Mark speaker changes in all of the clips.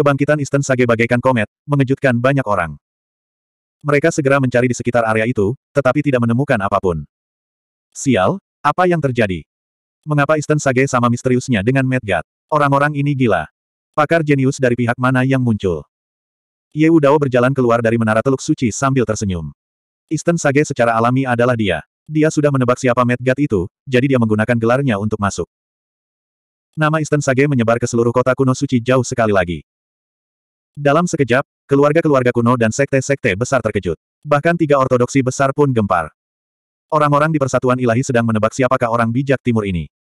Speaker 1: Kebangkitan Eastern Sage bagaikan komet, mengejutkan banyak orang. Mereka segera mencari di sekitar area itu, tetapi tidak menemukan apapun. Sial, apa yang terjadi? Mengapa Eastern Sage sama misteriusnya dengan Medgat? Orang-orang ini gila. Pakar jenius dari pihak mana yang muncul? Ye Udao berjalan keluar dari menara Teluk Suci sambil tersenyum. Eastern Sage secara alami adalah dia. Dia sudah menebak siapa Medgat itu, jadi dia menggunakan gelarnya untuk masuk. Nama Eastern Sage menyebar ke seluruh kota kuno suci jauh sekali lagi. Dalam sekejap, keluarga-keluarga kuno dan sekte-sekte besar terkejut. Bahkan tiga ortodoksi besar pun gempar. Orang-orang di persatuan ilahi sedang menebak siapakah orang bijak timur ini.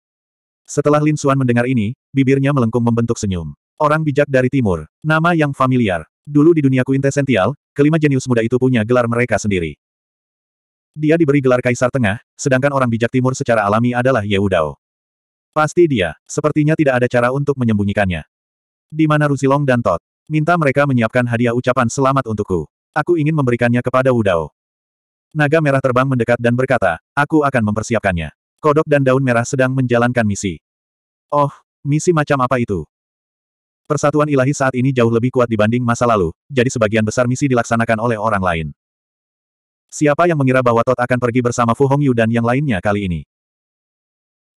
Speaker 1: Setelah Lin Suan mendengar ini, bibirnya melengkung membentuk senyum. Orang bijak dari timur, nama yang familiar. Dulu di dunia kuintesensial, kelima jenius muda itu punya gelar mereka sendiri. Dia diberi gelar Kaisar Tengah, sedangkan orang bijak timur secara alami adalah Yeudao. Pasti dia, sepertinya tidak ada cara untuk menyembunyikannya. Di mana Rusilong dan Tot? Minta mereka menyiapkan hadiah ucapan selamat untukku. Aku ingin memberikannya kepada Wudao. Naga merah terbang mendekat dan berkata, aku akan mempersiapkannya. Kodok dan daun merah sedang menjalankan misi. Oh, misi macam apa itu? Persatuan ilahi saat ini jauh lebih kuat dibanding masa lalu, jadi sebagian besar misi dilaksanakan oleh orang lain. Siapa yang mengira bahwa Tot akan pergi bersama Fu Hongyu dan yang lainnya kali ini?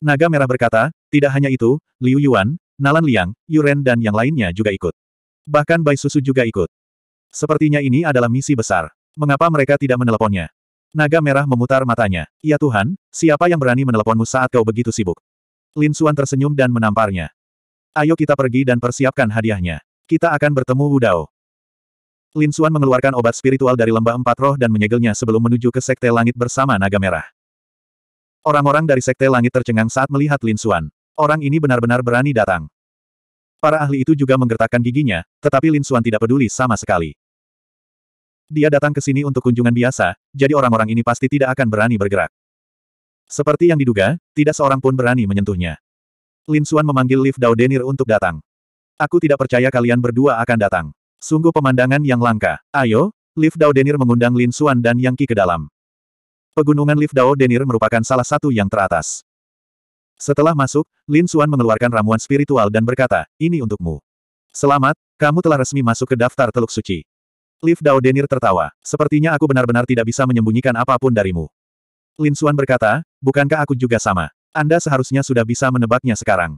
Speaker 1: Naga Merah berkata, tidak hanya itu, Liu Yuan, Nalan Liang, Yuren dan yang lainnya juga ikut. Bahkan Bai Susu juga ikut. Sepertinya ini adalah misi besar. Mengapa mereka tidak meneleponnya? Naga merah memutar matanya. Ya Tuhan, siapa yang berani meneleponmu saat kau begitu sibuk? Lin Suan tersenyum dan menamparnya. Ayo kita pergi dan persiapkan hadiahnya. Kita akan bertemu Wudao. Lin Suan mengeluarkan obat spiritual dari lembah empat roh dan menyegelnya sebelum menuju ke Sekte Langit bersama Naga Merah. Orang-orang dari Sekte Langit tercengang saat melihat Lin Suan. Orang ini benar-benar berani datang. Para ahli itu juga menggertakkan giginya, tetapi Lin Suan tidak peduli sama sekali. Dia datang ke sini untuk kunjungan biasa, jadi orang-orang ini pasti tidak akan berani bergerak. Seperti yang diduga, tidak seorang pun berani menyentuhnya. Lin Suan memanggil Liv Dao Denir untuk datang. Aku tidak percaya kalian berdua akan datang. Sungguh pemandangan yang langka. Ayo, Liv Dao Denir mengundang Lin Suan dan Yang Qi ke dalam. Pegunungan Liv Dao Denir merupakan salah satu yang teratas. Setelah masuk, Lin Suan mengeluarkan ramuan spiritual dan berkata, ini untukmu. Selamat, kamu telah resmi masuk ke daftar Teluk Suci. Liv Dao Denir tertawa. Sepertinya aku benar-benar tidak bisa menyembunyikan apapun darimu. Lin Suan berkata, bukankah aku juga sama? Anda seharusnya sudah bisa menebaknya sekarang.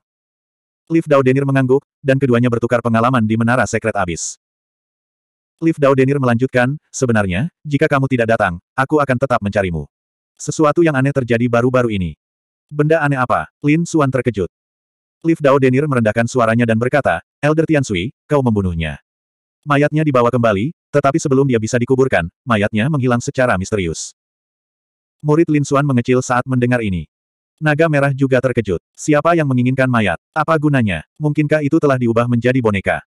Speaker 1: Liv Dao Denir mengangguk, dan keduanya bertukar pengalaman di Menara Sekret Abis. Liv Dao Denir melanjutkan, sebenarnya, jika kamu tidak datang, aku akan tetap mencarimu. Sesuatu yang aneh terjadi baru-baru ini. Benda aneh apa? Lin Suan terkejut. Lif Dao Denir merendahkan suaranya dan berkata, Elder Tian Sui, kau membunuhnya. Mayatnya dibawa kembali, tetapi sebelum dia bisa dikuburkan, mayatnya menghilang secara misterius. Murid Lin Suan mengecil saat mendengar ini. Naga merah juga terkejut. Siapa yang menginginkan mayat? Apa gunanya? Mungkinkah itu telah diubah menjadi boneka?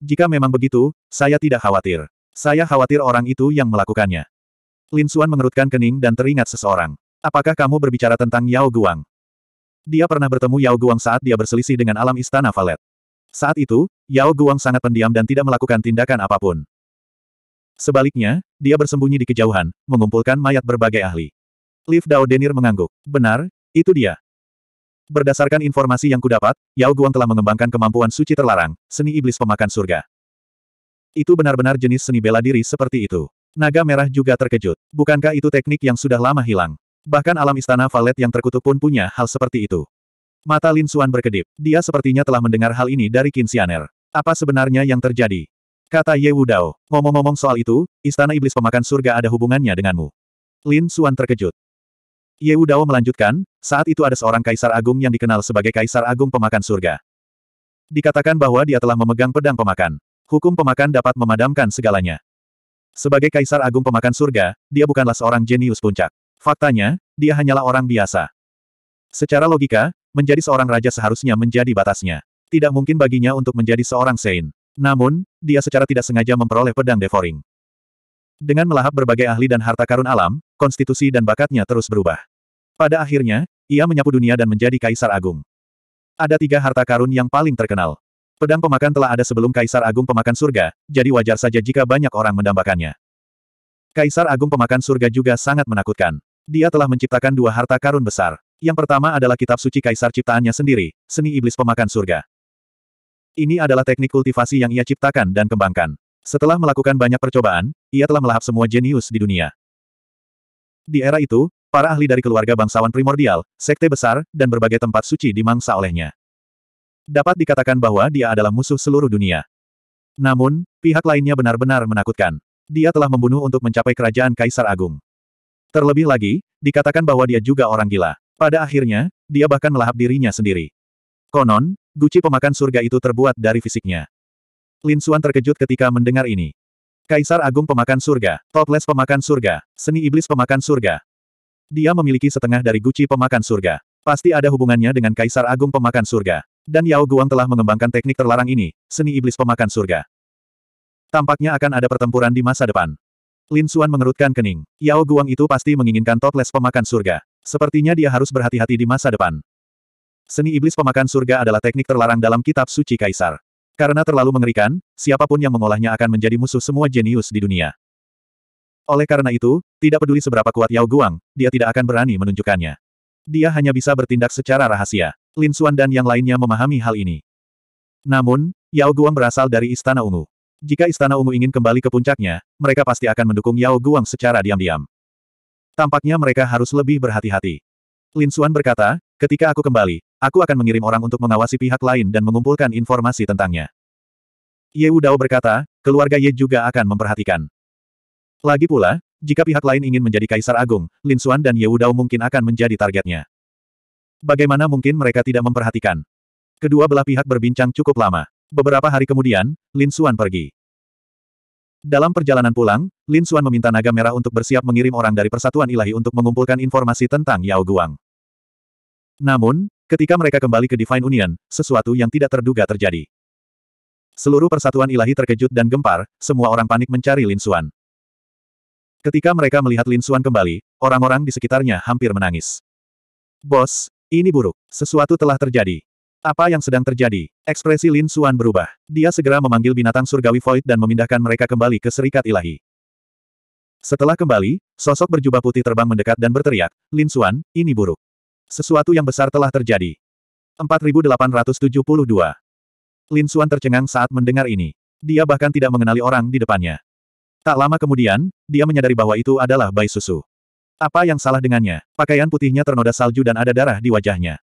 Speaker 1: Jika memang begitu, saya tidak khawatir. Saya khawatir orang itu yang melakukannya. Lin Suan mengerutkan kening dan teringat seseorang. Apakah kamu berbicara tentang Yao Guang? Dia pernah bertemu Yao Guang saat dia berselisih dengan alam istana Valet. Saat itu, Yao Guang sangat pendiam dan tidak melakukan tindakan apapun. Sebaliknya, dia bersembunyi di kejauhan, mengumpulkan mayat berbagai ahli. Liv Dao Denir mengangguk. Benar, itu dia. Berdasarkan informasi yang kudapat, Yao Guang telah mengembangkan kemampuan suci terlarang, seni iblis pemakan surga. Itu benar-benar jenis seni bela diri seperti itu. Naga merah juga terkejut. Bukankah itu teknik yang sudah lama hilang? Bahkan alam istana Valet yang terkutuk pun punya hal seperti itu. Mata Lin Suan berkedip. Dia sepertinya telah mendengar hal ini dari Kinsianer. Apa sebenarnya yang terjadi? Kata Ye Wudao. Ngomong-ngomong soal itu, istana iblis pemakan surga ada hubungannya denganmu. Lin Suan terkejut. Ye Wudao melanjutkan, saat itu ada seorang kaisar agung yang dikenal sebagai kaisar agung pemakan surga. Dikatakan bahwa dia telah memegang pedang pemakan. Hukum pemakan dapat memadamkan segalanya. Sebagai kaisar agung pemakan surga, dia bukanlah seorang jenius puncak. Faktanya, dia hanyalah orang biasa. Secara logika, menjadi seorang raja seharusnya menjadi batasnya. Tidak mungkin baginya untuk menjadi seorang Sein. Namun, dia secara tidak sengaja memperoleh pedang devouring. Dengan melahap berbagai ahli dan harta karun alam, konstitusi dan bakatnya terus berubah. Pada akhirnya, ia menyapu dunia dan menjadi kaisar agung. Ada tiga harta karun yang paling terkenal. Pedang pemakan telah ada sebelum Kaisar Agung Pemakan Surga, jadi wajar saja jika banyak orang mendambakannya. Kaisar Agung Pemakan Surga juga sangat menakutkan. Dia telah menciptakan dua harta karun besar. Yang pertama adalah kitab suci kaisar ciptaannya sendiri, seni iblis pemakan surga. Ini adalah teknik kultivasi yang ia ciptakan dan kembangkan. Setelah melakukan banyak percobaan, ia telah melahap semua jenius di dunia. Di era itu, para ahli dari keluarga bangsawan primordial, sekte besar, dan berbagai tempat suci dimangsa olehnya. Dapat dikatakan bahwa dia adalah musuh seluruh dunia. Namun, pihak lainnya benar-benar menakutkan. Dia telah membunuh untuk mencapai kerajaan Kaisar Agung. Terlebih lagi, dikatakan bahwa dia juga orang gila. Pada akhirnya, dia bahkan melahap dirinya sendiri. Konon, guci pemakan surga itu terbuat dari fisiknya. Lin Suan terkejut ketika mendengar ini. Kaisar Agung Pemakan Surga, Toples Pemakan Surga, Seni Iblis Pemakan Surga. Dia memiliki setengah dari guci pemakan surga. Pasti ada hubungannya dengan Kaisar Agung Pemakan Surga. Dan Yao Guang telah mengembangkan teknik terlarang ini, Seni Iblis Pemakan Surga. Tampaknya akan ada pertempuran di masa depan. Lin Xuan mengerutkan kening. Yao Guang itu pasti menginginkan toples pemakan surga. Sepertinya dia harus berhati-hati di masa depan. Seni iblis pemakan surga adalah teknik terlarang dalam kitab suci kaisar. Karena terlalu mengerikan, siapapun yang mengolahnya akan menjadi musuh semua jenius di dunia. Oleh karena itu, tidak peduli seberapa kuat Yao Guang, dia tidak akan berani menunjukkannya. Dia hanya bisa bertindak secara rahasia. Lin Xuan dan yang lainnya memahami hal ini. Namun, Yao Guang berasal dari Istana Ungu. Jika Istana Ungu ingin kembali ke puncaknya, mereka pasti akan mendukung Yao Guang secara diam-diam. Tampaknya mereka harus lebih berhati-hati. Lin Xuan berkata, ketika aku kembali, aku akan mengirim orang untuk mengawasi pihak lain dan mengumpulkan informasi tentangnya. Ye Dao berkata, keluarga Ye juga akan memperhatikan. Lagi pula, jika pihak lain ingin menjadi Kaisar Agung, Lin Xuan dan Ye Dao mungkin akan menjadi targetnya. Bagaimana mungkin mereka tidak memperhatikan? Kedua belah pihak berbincang cukup lama. Beberapa hari kemudian, Lin Xuan pergi. Dalam perjalanan pulang, Lin Xuan meminta naga merah untuk bersiap mengirim orang dari Persatuan Ilahi untuk mengumpulkan informasi tentang Yao Guang. Namun, ketika mereka kembali ke Divine Union, sesuatu yang tidak terduga terjadi. Seluruh Persatuan Ilahi terkejut dan gempar, semua orang panik mencari Lin Xuan. Ketika mereka melihat Lin Xuan kembali, orang-orang di sekitarnya hampir menangis. Bos, ini buruk. Sesuatu telah terjadi. Apa yang sedang terjadi? Ekspresi Lin Suan berubah. Dia segera memanggil binatang surgawi Void dan memindahkan mereka kembali ke Serikat Ilahi. Setelah kembali, sosok berjubah putih terbang mendekat dan berteriak, Lin Suan, ini buruk. Sesuatu yang besar telah terjadi. 4872. Lin Suan tercengang saat mendengar ini. Dia bahkan tidak mengenali orang di depannya. Tak lama kemudian, dia menyadari bahwa itu adalah Bai Susu. Apa yang salah dengannya? Pakaian putihnya ternoda salju dan ada darah di wajahnya.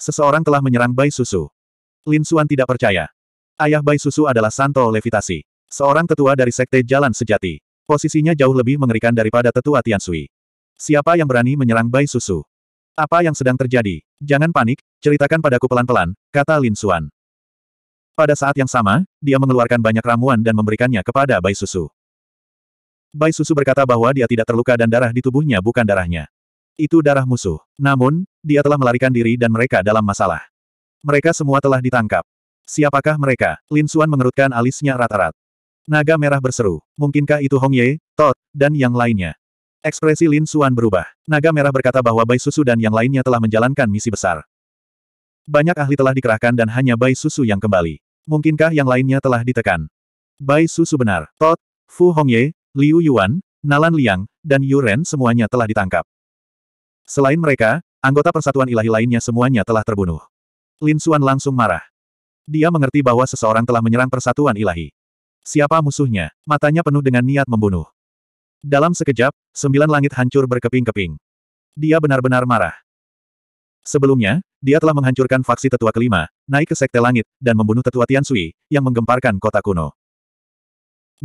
Speaker 1: Seseorang telah menyerang Bai Susu. Lin Xuan tidak percaya. Ayah Bai Susu adalah Santo Levitasi. Seorang tetua dari Sekte Jalan Sejati. Posisinya jauh lebih mengerikan daripada tetua Tian Sui. Siapa yang berani menyerang Bai Susu? Apa yang sedang terjadi? Jangan panik, ceritakan padaku pelan-pelan, kata Lin Xuan. Pada saat yang sama, dia mengeluarkan banyak ramuan dan memberikannya kepada Bai Susu. Bai Susu berkata bahwa dia tidak terluka dan darah di tubuhnya bukan darahnya. Itu darah musuh. Namun, dia telah melarikan diri dan mereka dalam masalah. Mereka semua telah ditangkap. Siapakah mereka? Lin Xuan mengerutkan alisnya rata-rat. Naga merah berseru. Mungkinkah itu Hong Ye, Tot, dan yang lainnya? Ekspresi Lin Xuan berubah. Naga merah berkata bahwa Bai Susu dan yang lainnya telah menjalankan misi besar. Banyak ahli telah dikerahkan dan hanya Bai Susu yang kembali. Mungkinkah yang lainnya telah ditekan? Bai Susu benar. Tot, Fu Hongye, Liu Yuan, Nalan Liang, dan Yuren semuanya telah ditangkap. Selain mereka, anggota persatuan ilahi lainnya semuanya telah terbunuh. Lin Suan langsung marah. Dia mengerti bahwa seseorang telah menyerang persatuan ilahi. Siapa musuhnya? Matanya penuh dengan niat membunuh. Dalam sekejap, sembilan langit hancur berkeping-keping. Dia benar-benar marah. Sebelumnya, dia telah menghancurkan faksi tetua kelima, naik ke sekte langit, dan membunuh tetua Tian Sui, yang menggemparkan kota kuno.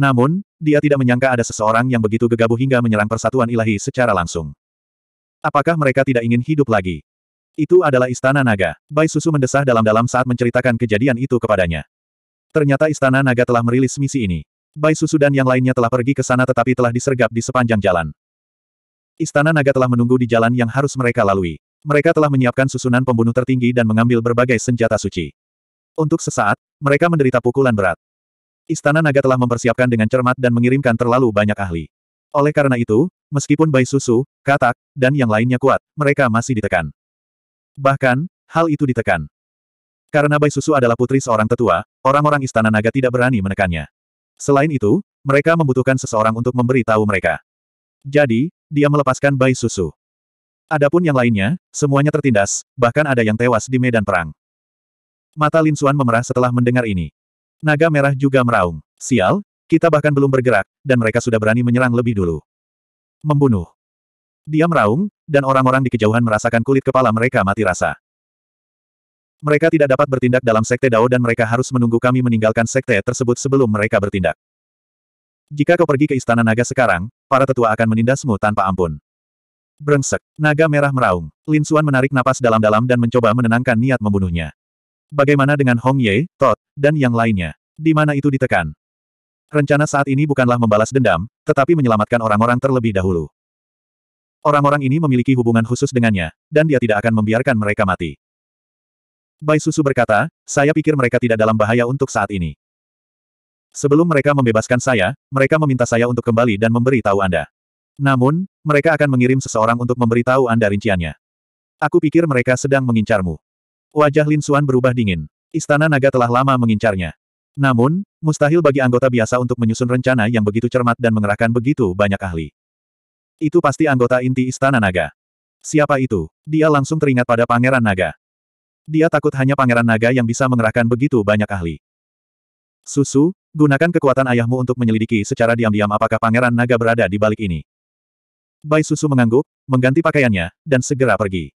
Speaker 1: Namun, dia tidak menyangka ada seseorang yang begitu gegabah hingga menyerang persatuan ilahi secara langsung. Apakah mereka tidak ingin hidup lagi? Itu adalah istana naga. Bai Susu mendesah dalam-dalam saat menceritakan kejadian itu kepadanya. Ternyata istana naga telah merilis misi ini. Bai Susu dan yang lainnya telah pergi ke sana tetapi telah disergap di sepanjang jalan. Istana naga telah menunggu di jalan yang harus mereka lalui. Mereka telah menyiapkan susunan pembunuh tertinggi dan mengambil berbagai senjata suci. Untuk sesaat, mereka menderita pukulan berat. Istana naga telah mempersiapkan dengan cermat dan mengirimkan terlalu banyak ahli. Oleh karena itu, Meskipun Bai Susu, Katak, dan yang lainnya kuat, mereka masih ditekan. Bahkan, hal itu ditekan. Karena Bai Susu adalah putri seorang tetua, orang-orang istana naga tidak berani menekannya. Selain itu, mereka membutuhkan seseorang untuk memberi tahu mereka. Jadi, dia melepaskan Bai Susu. Adapun yang lainnya, semuanya tertindas, bahkan ada yang tewas di medan perang. Mata Lin Suan memerah setelah mendengar ini. Naga merah juga meraung. Sial, kita bahkan belum bergerak, dan mereka sudah berani menyerang lebih dulu membunuh. Dia meraung, dan orang-orang di kejauhan merasakan kulit kepala mereka mati rasa. Mereka tidak dapat bertindak dalam sekte Dao dan mereka harus menunggu kami meninggalkan sekte tersebut sebelum mereka bertindak. Jika kau pergi ke Istana Naga sekarang, para tetua akan menindasmu tanpa ampun. Brengsek, naga merah meraung. Lin Suan menarik napas dalam-dalam dan mencoba menenangkan niat membunuhnya. Bagaimana dengan Hong Ye, Todd, dan yang lainnya? Di mana itu ditekan? Rencana saat ini bukanlah membalas dendam, tetapi menyelamatkan orang-orang terlebih dahulu. Orang-orang ini memiliki hubungan khusus dengannya, dan dia tidak akan membiarkan mereka mati. Bai Susu berkata, saya pikir mereka tidak dalam bahaya untuk saat ini. Sebelum mereka membebaskan saya, mereka meminta saya untuk kembali dan memberi tahu Anda. Namun, mereka akan mengirim seseorang untuk memberi tahu Anda rinciannya. Aku pikir mereka sedang mengincarmu. Wajah Lin Suan berubah dingin. Istana naga telah lama mengincarnya. Namun, mustahil bagi anggota biasa untuk menyusun rencana yang begitu cermat dan mengerahkan begitu banyak ahli. Itu pasti anggota inti Istana Naga. Siapa itu? Dia langsung teringat pada Pangeran Naga. Dia takut hanya Pangeran Naga yang bisa mengerahkan begitu banyak ahli. Susu, gunakan kekuatan ayahmu untuk menyelidiki secara diam-diam apakah Pangeran Naga berada di balik ini. Bai Susu mengangguk, mengganti pakaiannya, dan segera pergi.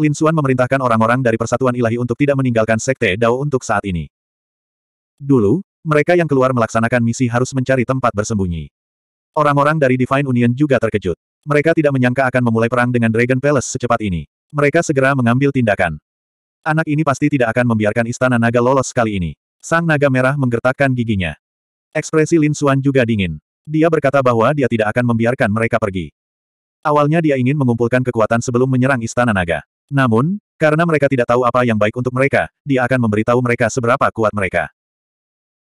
Speaker 1: Lin Xuan memerintahkan orang-orang dari Persatuan Ilahi untuk tidak meninggalkan Sekte Dao untuk saat ini. Dulu, mereka yang keluar melaksanakan misi harus mencari tempat bersembunyi. Orang-orang dari Divine Union juga terkejut. Mereka tidak menyangka akan memulai perang dengan Dragon Palace secepat ini. Mereka segera mengambil tindakan. Anak ini pasti tidak akan membiarkan istana naga lolos sekali ini. Sang naga merah menggertakkan giginya. Ekspresi Lin Xuan juga dingin. Dia berkata bahwa dia tidak akan membiarkan mereka pergi. Awalnya dia ingin mengumpulkan kekuatan sebelum menyerang istana naga. Namun, karena mereka tidak tahu apa yang baik untuk mereka, dia akan memberitahu mereka seberapa kuat mereka.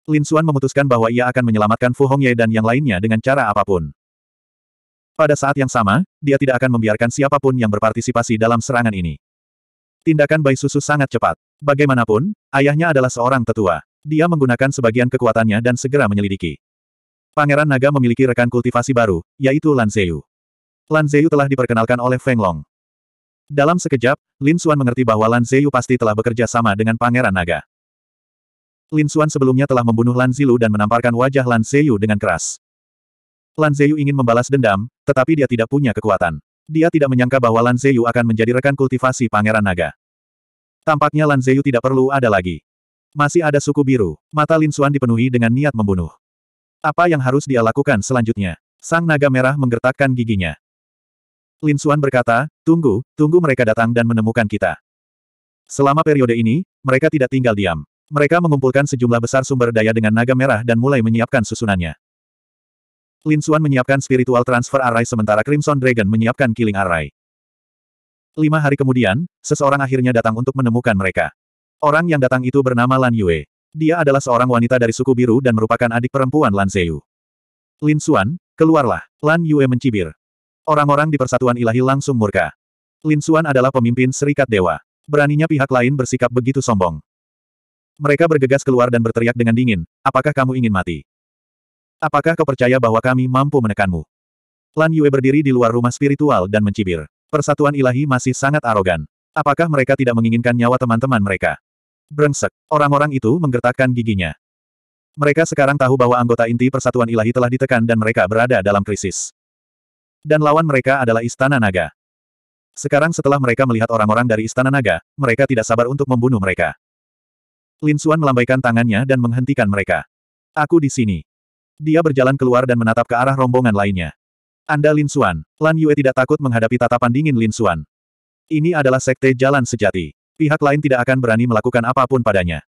Speaker 1: Lin Xuan memutuskan bahwa ia akan menyelamatkan Fu Hongye dan yang lainnya dengan cara apapun. Pada saat yang sama, dia tidak akan membiarkan siapapun yang berpartisipasi dalam serangan ini. Tindakan Bai Susu sangat cepat. Bagaimanapun, ayahnya adalah seorang tetua. Dia menggunakan sebagian kekuatannya dan segera menyelidiki. Pangeran Naga memiliki rekan kultivasi baru, yaitu Lan Zeyu. Lan Zeyu telah diperkenalkan oleh Feng Long. Dalam sekejap, Lin Xuan mengerti bahwa Lan Zeyu pasti telah bekerja sama dengan Pangeran Naga. Lin Xuan sebelumnya telah membunuh Lan Zilu dan menamparkan wajah Lan Zeyu dengan keras. Lan Zeyu ingin membalas dendam, tetapi dia tidak punya kekuatan. Dia tidak menyangka bahwa Lan Zeyu akan menjadi rekan kultivasi Pangeran Naga. Tampaknya Lan Zeyu tidak perlu ada lagi. Masih ada suku biru, mata Lin Xuan dipenuhi dengan niat membunuh. Apa yang harus dia lakukan selanjutnya? Sang naga merah menggertakkan giginya. Lin Xuan berkata, tunggu, tunggu mereka datang dan menemukan kita. Selama periode ini, mereka tidak tinggal diam. Mereka mengumpulkan sejumlah besar sumber daya dengan naga merah dan mulai menyiapkan susunannya. Lin Xuan menyiapkan spiritual transfer array sementara Crimson Dragon menyiapkan killing array. Lima hari kemudian, seseorang akhirnya datang untuk menemukan mereka. Orang yang datang itu bernama Lan Yue. Dia adalah seorang wanita dari suku biru dan merupakan adik perempuan Lan Zeyu. Lin Xuan, keluarlah. Lan Yue mencibir. Orang-orang di persatuan ilahi langsung murka. Lin Xuan adalah pemimpin serikat dewa. Beraninya pihak lain bersikap begitu sombong. Mereka bergegas keluar dan berteriak dengan dingin, apakah kamu ingin mati? Apakah kau percaya bahwa kami mampu menekanmu? Lan Yue berdiri di luar rumah spiritual dan mencibir. Persatuan ilahi masih sangat arogan. Apakah mereka tidak menginginkan nyawa teman-teman mereka? Brengsek, orang-orang itu menggertakkan giginya. Mereka sekarang tahu bahwa anggota inti persatuan ilahi telah ditekan dan mereka berada dalam krisis. Dan lawan mereka adalah Istana Naga. Sekarang setelah mereka melihat orang-orang dari Istana Naga, mereka tidak sabar untuk membunuh mereka. Lin Suan melambaikan tangannya dan menghentikan mereka. Aku di sini. Dia berjalan keluar dan menatap ke arah rombongan lainnya. Anda Lin Suan, Lan Yue tidak takut menghadapi tatapan dingin Lin Suan. Ini adalah sekte jalan sejati. Pihak lain tidak akan berani melakukan apapun padanya.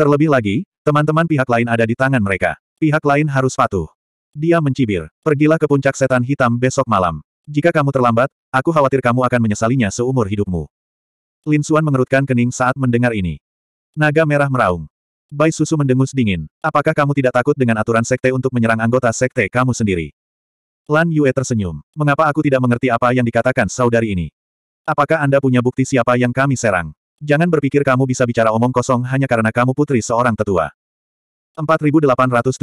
Speaker 1: Terlebih lagi, teman-teman pihak lain ada di tangan mereka. Pihak lain harus patuh. Dia mencibir, pergilah ke puncak setan hitam besok malam. Jika kamu terlambat, aku khawatir kamu akan menyesalinya seumur hidupmu. Lin Suan mengerutkan kening saat mendengar ini. Naga merah meraung. Bai Susu mendengus dingin. Apakah kamu tidak takut dengan aturan sekte untuk menyerang anggota sekte kamu sendiri? Lan Yue tersenyum. Mengapa aku tidak mengerti apa yang dikatakan saudari ini? Apakah Anda punya bukti siapa yang kami serang? Jangan berpikir kamu bisa bicara omong kosong hanya karena kamu putri seorang tetua. 4873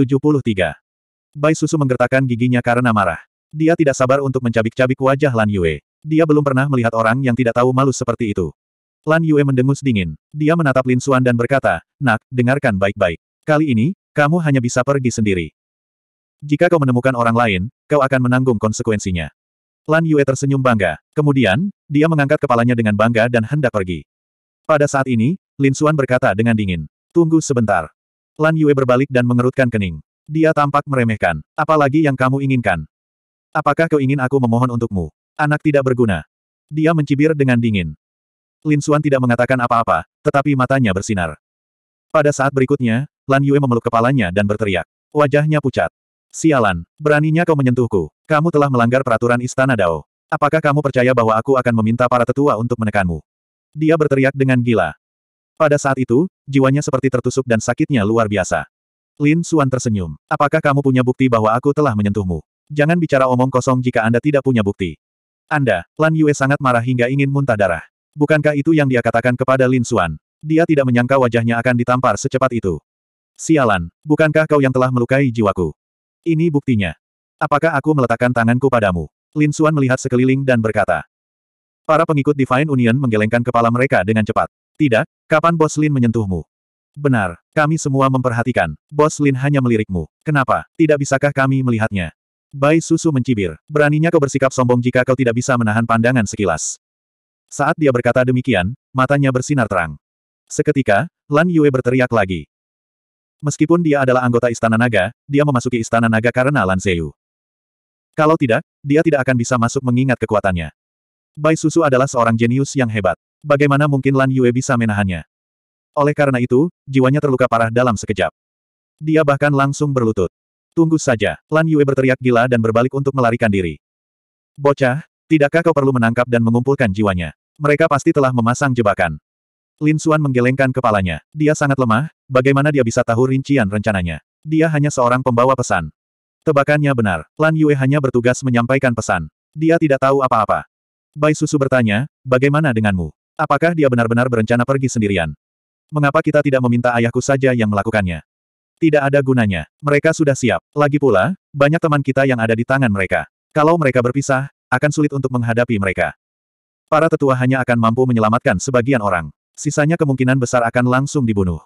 Speaker 1: Bai Susu menggertakkan giginya karena marah. Dia tidak sabar untuk mencabik-cabik wajah Lan Yue. Dia belum pernah melihat orang yang tidak tahu malu seperti itu. Lan Yue mendengus dingin. Dia menatap Lin Xuan dan berkata, Nak, dengarkan baik-baik. Kali ini, kamu hanya bisa pergi sendiri. Jika kau menemukan orang lain, kau akan menanggung konsekuensinya. Lan Yue tersenyum bangga. Kemudian, dia mengangkat kepalanya dengan bangga dan hendak pergi. Pada saat ini, Lin Xuan berkata dengan dingin. Tunggu sebentar. Lan Yue berbalik dan mengerutkan kening. Dia tampak meremehkan. Apalagi yang kamu inginkan. Apakah kau ingin aku memohon untukmu? Anak tidak berguna. Dia mencibir dengan dingin. Lin Xuan tidak mengatakan apa-apa, tetapi matanya bersinar. Pada saat berikutnya, Lan Yue memeluk kepalanya dan berteriak. Wajahnya pucat. Sialan, beraninya kau menyentuhku. Kamu telah melanggar peraturan Istana Dao. Apakah kamu percaya bahwa aku akan meminta para tetua untuk menekanmu? Dia berteriak dengan gila. Pada saat itu, jiwanya seperti tertusuk dan sakitnya luar biasa. Lin Xuan tersenyum. Apakah kamu punya bukti bahwa aku telah menyentuhmu? Jangan bicara omong kosong jika Anda tidak punya bukti. Anda, Lan Yue sangat marah hingga ingin muntah darah. Bukankah itu yang dia katakan kepada Lin Xuan? Dia tidak menyangka wajahnya akan ditampar secepat itu. Sialan, bukankah kau yang telah melukai jiwaku? Ini buktinya. Apakah aku meletakkan tanganku padamu? Lin Xuan melihat sekeliling dan berkata. Para pengikut Divine Union menggelengkan kepala mereka dengan cepat. Tidak, kapan Bos Lin menyentuhmu? Benar, kami semua memperhatikan. Bos Lin hanya melirikmu. Kenapa? Tidak bisakah kami melihatnya? Bai Susu mencibir. Beraninya kau bersikap sombong jika kau tidak bisa menahan pandangan sekilas. Saat dia berkata demikian, matanya bersinar terang. Seketika, Lan Yue berteriak lagi. Meskipun dia adalah anggota Istana Naga, dia memasuki Istana Naga karena Lan Zeyu. Kalau tidak, dia tidak akan bisa masuk mengingat kekuatannya. Bai Susu adalah seorang jenius yang hebat. Bagaimana mungkin Lan Yue bisa menahannya? Oleh karena itu, jiwanya terluka parah dalam sekejap. Dia bahkan langsung berlutut. Tunggu saja, Lan Yue berteriak gila dan berbalik untuk melarikan diri. Bocah, Tidakkah kau perlu menangkap dan mengumpulkan jiwanya? Mereka pasti telah memasang jebakan. Lin Xuan menggelengkan kepalanya. Dia sangat lemah, bagaimana dia bisa tahu rincian rencananya? Dia hanya seorang pembawa pesan. Tebakannya benar, Lan Yue hanya bertugas menyampaikan pesan. Dia tidak tahu apa-apa. Bai Susu bertanya, bagaimana denganmu? Apakah dia benar-benar berencana pergi sendirian? Mengapa kita tidak meminta ayahku saja yang melakukannya? Tidak ada gunanya. Mereka sudah siap. Lagi pula, banyak teman kita yang ada di tangan mereka. Kalau mereka berpisah, akan sulit untuk menghadapi mereka. Para tetua hanya akan mampu menyelamatkan sebagian orang. Sisanya kemungkinan besar akan langsung dibunuh.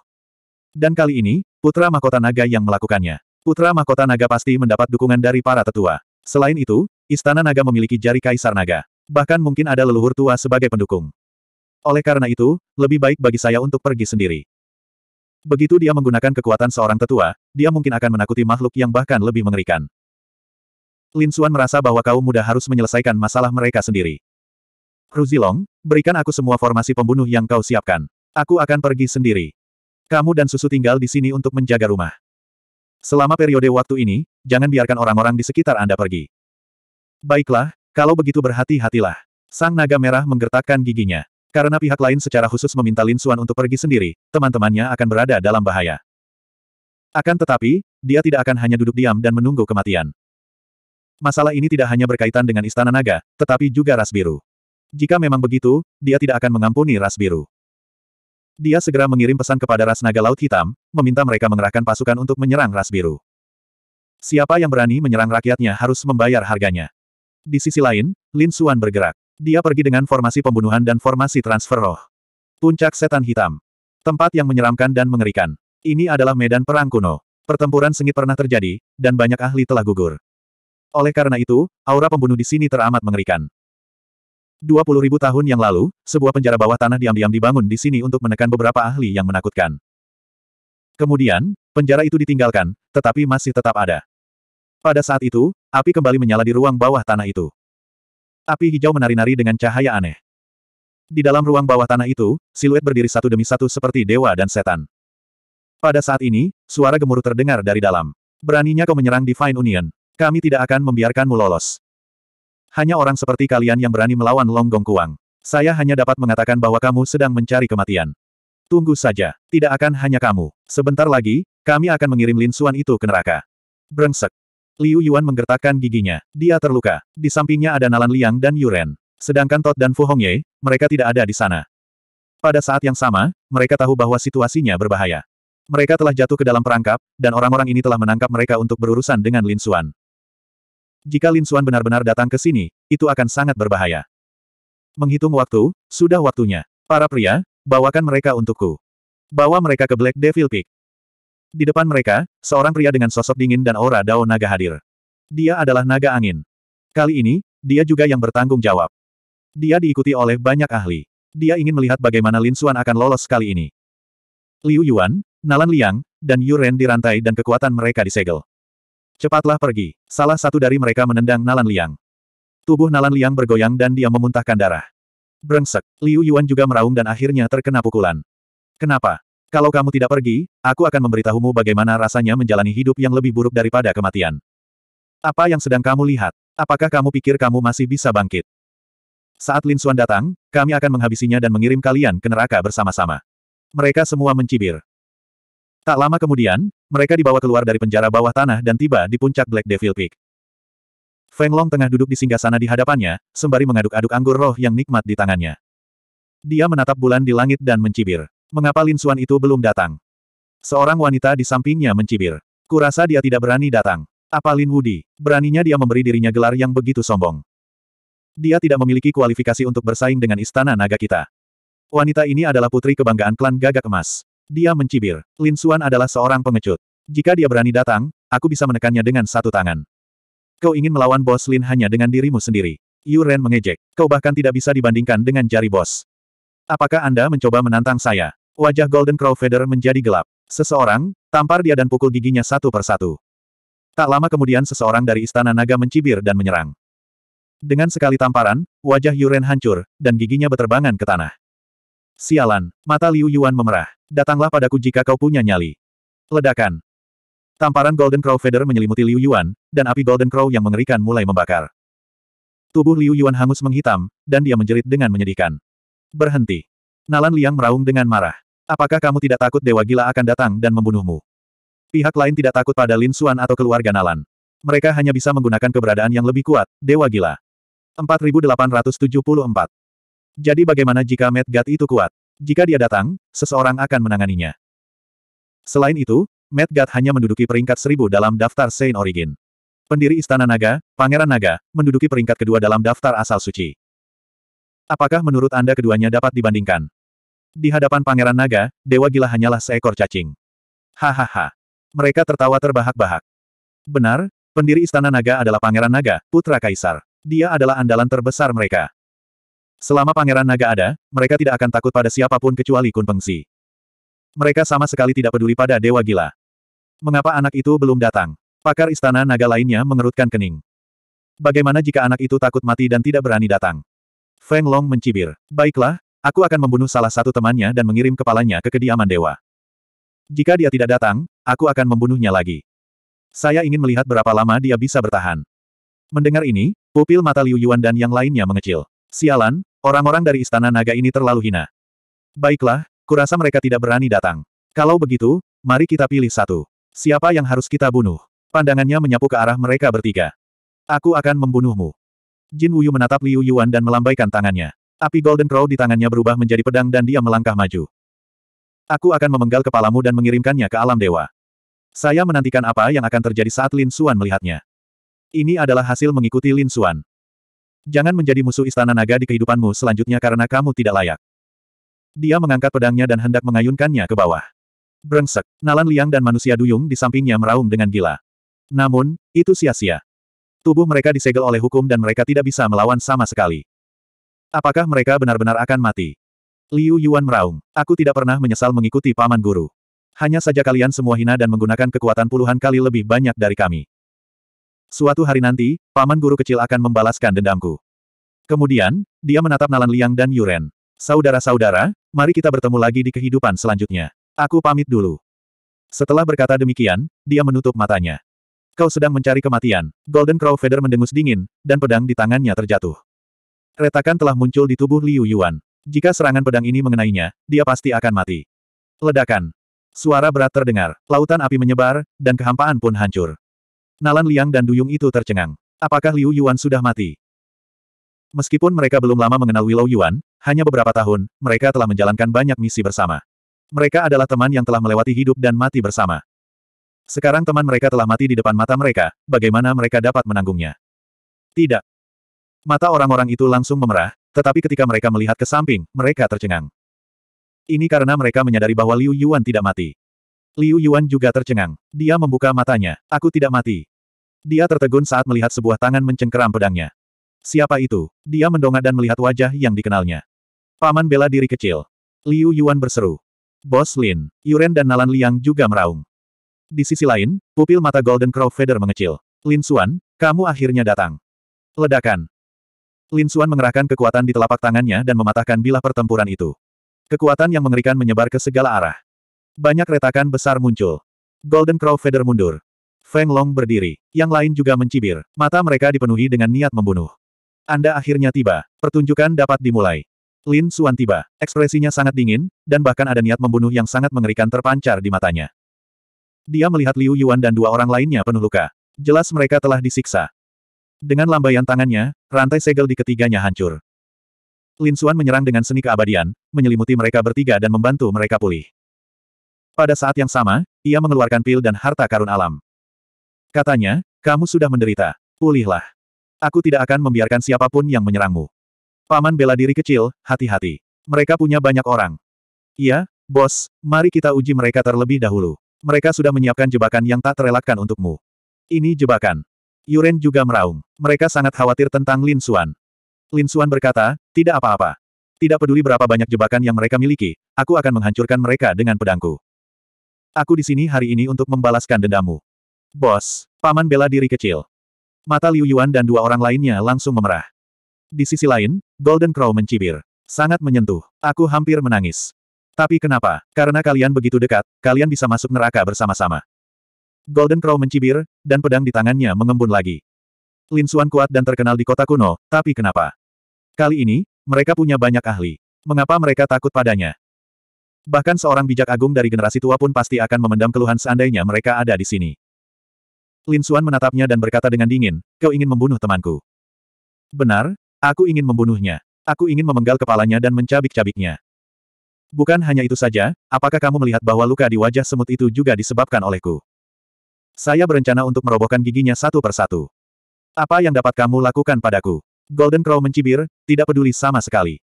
Speaker 1: Dan kali ini, Putra Mahkota Naga yang melakukannya. Putra Mahkota Naga pasti mendapat dukungan dari para tetua. Selain itu, Istana Naga memiliki jari Kaisar Naga. Bahkan mungkin ada leluhur tua sebagai pendukung. Oleh karena itu, lebih baik bagi saya untuk pergi sendiri. Begitu dia menggunakan kekuatan seorang tetua, dia mungkin akan menakuti makhluk yang bahkan lebih mengerikan. Lin Suan merasa bahwa kaum muda harus menyelesaikan masalah mereka sendiri. Ruzilong, berikan aku semua formasi pembunuh yang kau siapkan. Aku akan pergi sendiri. Kamu dan Susu tinggal di sini untuk menjaga rumah. Selama periode waktu ini, jangan biarkan orang-orang di sekitar Anda pergi. Baiklah, kalau begitu berhati-hatilah. Sang naga merah menggertakkan giginya. Karena pihak lain secara khusus meminta Lin Suan untuk pergi sendiri, teman-temannya akan berada dalam bahaya. Akan tetapi, dia tidak akan hanya duduk diam dan menunggu kematian. Masalah ini tidak hanya berkaitan dengan Istana Naga, tetapi juga ras biru. Jika memang begitu, dia tidak akan mengampuni ras biru. Dia segera mengirim pesan kepada ras naga laut hitam, meminta mereka mengerahkan pasukan untuk menyerang ras biru. Siapa yang berani menyerang rakyatnya harus membayar harganya. Di sisi lain, Lin Suan bergerak. Dia pergi dengan formasi pembunuhan dan formasi transfer roh. Puncak Setan Hitam. Tempat yang menyeramkan dan mengerikan. Ini adalah medan perang kuno. Pertempuran sengit pernah terjadi, dan banyak ahli telah gugur. Oleh karena itu, aura pembunuh di sini teramat mengerikan. 20 ribu tahun yang lalu, sebuah penjara bawah tanah diam-diam dibangun di sini untuk menekan beberapa ahli yang menakutkan. Kemudian, penjara itu ditinggalkan, tetapi masih tetap ada. Pada saat itu, api kembali menyala di ruang bawah tanah itu. Api hijau menari-nari dengan cahaya aneh. Di dalam ruang bawah tanah itu, siluet berdiri satu demi satu seperti dewa dan setan. Pada saat ini, suara gemuruh terdengar dari dalam. Beraninya kau menyerang Divine Union. Kami tidak akan membiarkanmu lolos. Hanya orang seperti kalian yang berani melawan Long Gong Kuang. Saya hanya dapat mengatakan bahwa kamu sedang mencari kematian. Tunggu saja, tidak akan hanya kamu. Sebentar lagi, kami akan mengirim Lin Xuan itu ke neraka. Brengsek. Liu Yuan menggertakkan giginya. Dia terluka. Di sampingnya ada Nalan Liang dan Yuren. Sedangkan Tot dan Fu Hongye, mereka tidak ada di sana. Pada saat yang sama, mereka tahu bahwa situasinya berbahaya. Mereka telah jatuh ke dalam perangkap, dan orang-orang ini telah menangkap mereka untuk berurusan dengan Lin Xuan. Jika Lin Xuan benar-benar datang ke sini, itu akan sangat berbahaya. Menghitung waktu, sudah waktunya. Para pria, bawakan mereka untukku. Bawa mereka ke Black Devil Peak. Di depan mereka, seorang pria dengan sosok dingin dan aura dao naga hadir. Dia adalah naga angin. Kali ini, dia juga yang bertanggung jawab. Dia diikuti oleh banyak ahli. Dia ingin melihat bagaimana Lin Xuan akan lolos kali ini. Liu Yuan, Nalan Liang, dan Yu Ren dirantai dan kekuatan mereka disegel. Cepatlah pergi. Salah satu dari mereka menendang Nalan Liang. Tubuh Nalan Liang bergoyang dan dia memuntahkan darah. Brengsek, Liu Yuan juga meraung dan akhirnya terkena pukulan. Kenapa? Kalau kamu tidak pergi, aku akan memberitahumu bagaimana rasanya menjalani hidup yang lebih buruk daripada kematian. Apa yang sedang kamu lihat? Apakah kamu pikir kamu masih bisa bangkit? Saat Lin Xuan datang, kami akan menghabisinya dan mengirim kalian ke neraka bersama-sama. Mereka semua mencibir. Tak lama kemudian, mereka dibawa keluar dari penjara bawah tanah dan tiba di puncak Black Devil Peak. Feng Long tengah duduk di singgah sana di hadapannya, sembari mengaduk-aduk anggur roh yang nikmat di tangannya. Dia menatap bulan di langit dan mencibir. Mengapa Lin Xuan itu belum datang? Seorang wanita di sampingnya mencibir. Kurasa dia tidak berani datang. Apa Lin Wudi? Beraninya dia memberi dirinya gelar yang begitu sombong. Dia tidak memiliki kualifikasi untuk bersaing dengan istana naga kita. Wanita ini adalah putri kebanggaan klan gagak emas. Dia mencibir. Lin Suan adalah seorang pengecut. Jika dia berani datang, aku bisa menekannya dengan satu tangan. Kau ingin melawan bos Lin hanya dengan dirimu sendiri. Yu Ren mengejek. Kau bahkan tidak bisa dibandingkan dengan jari bos. Apakah Anda mencoba menantang saya? Wajah Golden Crow Feather menjadi gelap. Seseorang, tampar dia dan pukul giginya satu persatu. Tak lama kemudian seseorang dari Istana Naga mencibir dan menyerang. Dengan sekali tamparan, wajah Yuren hancur, dan giginya beterbangan ke tanah. Sialan, mata Liu Yuan memerah. Datanglah padaku jika kau punya nyali. Ledakan. Tamparan Golden Crow Feather menyelimuti Liu Yuan, dan api Golden Crow yang mengerikan mulai membakar. Tubuh Liu Yuan hangus menghitam, dan dia menjerit dengan menyedihkan. Berhenti. Nalan Liang meraung dengan marah. Apakah kamu tidak takut Dewa Gila akan datang dan membunuhmu? Pihak lain tidak takut pada Lin Xuan atau keluarga Nalan. Mereka hanya bisa menggunakan keberadaan yang lebih kuat, Dewa Gila. 4874 jadi bagaimana jika Medgat itu kuat? Jika dia datang, seseorang akan menanganinya. Selain itu, Medgat hanya menduduki peringkat seribu dalam daftar Saint Origin. Pendiri Istana Naga, Pangeran Naga, menduduki peringkat kedua dalam daftar asal suci. Apakah menurut Anda keduanya dapat dibandingkan? Di hadapan Pangeran Naga, Dewa Gila hanyalah seekor cacing. Hahaha. Mereka tertawa terbahak-bahak. Benar, pendiri Istana Naga adalah Pangeran Naga, putra Kaisar. Dia adalah andalan terbesar mereka. Selama Pangeran Naga ada, mereka tidak akan takut pada siapapun kecuali Kun Pengsi. Mereka sama sekali tidak peduli pada Dewa Gila. Mengapa anak itu belum datang? Pakar istana naga lainnya mengerutkan kening. Bagaimana jika anak itu takut mati dan tidak berani datang? Feng Long mencibir. Baiklah, aku akan membunuh salah satu temannya dan mengirim kepalanya ke kediaman dewa. Jika dia tidak datang, aku akan membunuhnya lagi. Saya ingin melihat berapa lama dia bisa bertahan. Mendengar ini, pupil mata Liu Yuan dan yang lainnya mengecil. Sialan, Orang-orang dari istana naga ini terlalu hina. Baiklah, kurasa mereka tidak berani datang. Kalau begitu, mari kita pilih satu. Siapa yang harus kita bunuh? Pandangannya menyapu ke arah mereka bertiga. Aku akan membunuhmu. Jin Wuyu menatap Liu Yuan dan melambaikan tangannya. Api Golden Crow di tangannya berubah menjadi pedang dan dia melangkah maju. Aku akan memenggal kepalamu dan mengirimkannya ke alam dewa. Saya menantikan apa yang akan terjadi saat Lin Xuan melihatnya. Ini adalah hasil mengikuti Lin Xuan. Jangan menjadi musuh istana naga di kehidupanmu selanjutnya karena kamu tidak layak. Dia mengangkat pedangnya dan hendak mengayunkannya ke bawah. Brengsek, Nalan Liang dan manusia duyung di sampingnya meraung dengan gila. Namun, itu sia-sia. Tubuh mereka disegel oleh hukum dan mereka tidak bisa melawan sama sekali. Apakah mereka benar-benar akan mati? Liu Yuan meraung. Aku tidak pernah menyesal mengikuti paman guru. Hanya saja kalian semua hina dan menggunakan kekuatan puluhan kali lebih banyak dari kami. Suatu hari nanti, paman guru kecil akan membalaskan dendamku. Kemudian, dia menatap Nalan Liang dan Yuren. Saudara-saudara, mari kita bertemu lagi di kehidupan selanjutnya. Aku pamit dulu. Setelah berkata demikian, dia menutup matanya. Kau sedang mencari kematian. Golden Crow Feather mendengus dingin, dan pedang di tangannya terjatuh. Retakan telah muncul di tubuh Liu Yuan. Jika serangan pedang ini mengenainya, dia pasti akan mati. Ledakan. Suara berat terdengar, lautan api menyebar, dan kehampaan pun hancur. Nalan Liang dan Duyung itu tercengang. Apakah Liu Yuan sudah mati? Meskipun mereka belum lama mengenal Willow Yuan, hanya beberapa tahun, mereka telah menjalankan banyak misi bersama. Mereka adalah teman yang telah melewati hidup dan mati bersama. Sekarang teman mereka telah mati di depan mata mereka, bagaimana mereka dapat menanggungnya? Tidak. Mata orang-orang itu langsung memerah, tetapi ketika mereka melihat ke samping, mereka tercengang. Ini karena mereka menyadari bahwa Liu Yuan tidak mati. Liu Yuan juga tercengang. Dia membuka matanya. Aku tidak mati. Dia tertegun saat melihat sebuah tangan mencengkeram pedangnya. Siapa itu? Dia mendongak dan melihat wajah yang dikenalnya. Paman bela diri kecil. Liu Yuan berseru. Bos Lin, Yuren dan Nalan Liang juga meraung. Di sisi lain, pupil mata Golden Crow Feather mengecil. Lin Xuan, kamu akhirnya datang. Ledakan. Lin Xuan mengerahkan kekuatan di telapak tangannya dan mematahkan bilah pertempuran itu. Kekuatan yang mengerikan menyebar ke segala arah. Banyak retakan besar muncul. Golden Crow Feather mundur. Feng Long berdiri. Yang lain juga mencibir. Mata mereka dipenuhi dengan niat membunuh. Anda akhirnya tiba. Pertunjukan dapat dimulai. Lin Suan tiba. Ekspresinya sangat dingin, dan bahkan ada niat membunuh yang sangat mengerikan terpancar di matanya. Dia melihat Liu Yuan dan dua orang lainnya penuh luka. Jelas mereka telah disiksa. Dengan lambaian tangannya, rantai segel di ketiganya hancur. Lin suan menyerang dengan seni keabadian, menyelimuti mereka bertiga dan membantu mereka pulih. Pada saat yang sama, ia mengeluarkan pil dan harta karun alam. Katanya, kamu sudah menderita. Pulihlah. Aku tidak akan membiarkan siapapun yang menyerangmu. Paman bela diri kecil, hati-hati. Mereka punya banyak orang. Iya, bos, mari kita uji mereka terlebih dahulu. Mereka sudah menyiapkan jebakan yang tak terelakkan untukmu. Ini jebakan. Yuren juga meraung. Mereka sangat khawatir tentang Lin Xuan. Lin Xuan berkata, tidak apa-apa. Tidak peduli berapa banyak jebakan yang mereka miliki, aku akan menghancurkan mereka dengan pedangku. Aku di sini hari ini untuk membalaskan dendamu. Bos, paman bela diri kecil. Mata Liu Yuan dan dua orang lainnya langsung memerah. Di sisi lain, Golden Crow mencibir. Sangat menyentuh. Aku hampir menangis. Tapi kenapa? Karena kalian begitu dekat, kalian bisa masuk neraka bersama-sama. Golden Crow mencibir, dan pedang di tangannya mengembun lagi. Lin Xuan kuat dan terkenal di kota kuno, tapi kenapa? Kali ini, mereka punya banyak ahli. Mengapa mereka takut padanya? Bahkan seorang bijak agung dari generasi tua pun pasti akan memendam keluhan seandainya mereka ada di sini. Lin Xuan menatapnya dan berkata dengan dingin, kau ingin membunuh temanku. Benar, aku ingin membunuhnya. Aku ingin memenggal kepalanya dan mencabik-cabiknya. Bukan hanya itu saja, apakah kamu melihat bahwa luka di wajah semut itu juga disebabkan olehku? Saya berencana untuk merobohkan giginya satu persatu. Apa yang dapat kamu lakukan padaku? Golden Crow mencibir, tidak peduli sama sekali.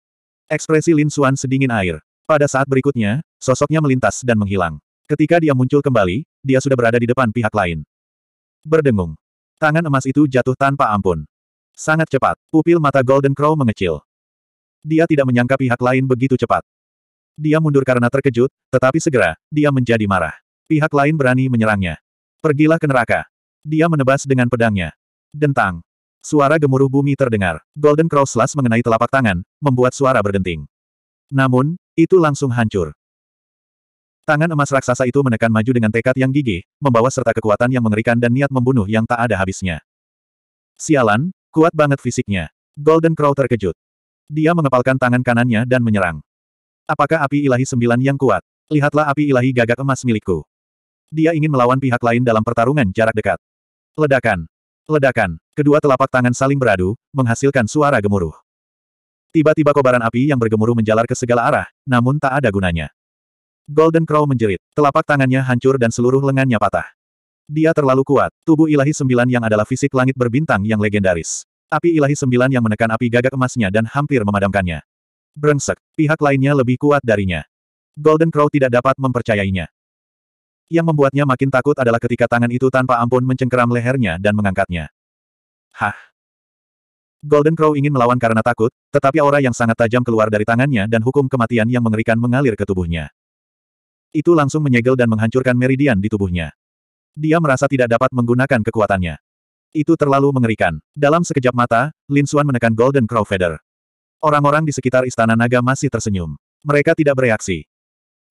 Speaker 1: Ekspresi Lin Xuan sedingin air. Pada saat berikutnya, sosoknya melintas dan menghilang. Ketika dia muncul kembali, dia sudah berada di depan pihak lain. Berdengung. Tangan emas itu jatuh tanpa ampun. Sangat cepat, pupil mata Golden Crow mengecil. Dia tidak menyangka pihak lain begitu cepat. Dia mundur karena terkejut, tetapi segera, dia menjadi marah. Pihak lain berani menyerangnya. Pergilah ke neraka. Dia menebas dengan pedangnya. Dentang. Suara gemuruh bumi terdengar. Golden Crow Slash mengenai telapak tangan, membuat suara berdenting. Namun, itu langsung hancur. Tangan emas raksasa itu menekan maju dengan tekad yang gigih, membawa serta kekuatan yang mengerikan dan niat membunuh yang tak ada habisnya. Sialan, kuat banget fisiknya. Golden Crow terkejut. Dia mengepalkan tangan kanannya dan menyerang. Apakah api ilahi sembilan yang kuat? Lihatlah api ilahi gagak emas milikku. Dia ingin melawan pihak lain dalam pertarungan jarak dekat. Ledakan. Ledakan. Kedua telapak tangan saling beradu, menghasilkan suara gemuruh. Tiba-tiba kobaran api yang bergemuruh menjalar ke segala arah, namun tak ada gunanya. Golden Crow menjerit, telapak tangannya hancur dan seluruh lengannya patah. Dia terlalu kuat, tubuh ilahi sembilan yang adalah fisik langit berbintang yang legendaris. Api ilahi sembilan yang menekan api gagak emasnya dan hampir memadamkannya. Brengsek, pihak lainnya lebih kuat darinya. Golden Crow tidak dapat mempercayainya. Yang membuatnya makin takut adalah ketika tangan itu tanpa ampun mencengkeram lehernya dan mengangkatnya. Hah, Golden Crow ingin melawan karena takut, tetapi aura yang sangat tajam keluar dari tangannya dan hukum kematian yang mengerikan mengalir ke tubuhnya. Itu langsung menyegel dan menghancurkan meridian di tubuhnya. Dia merasa tidak dapat menggunakan kekuatannya. Itu terlalu mengerikan. Dalam sekejap mata, Lin Xuan menekan Golden Crow Feather. Orang-orang di sekitar Istana Naga masih tersenyum. Mereka tidak bereaksi.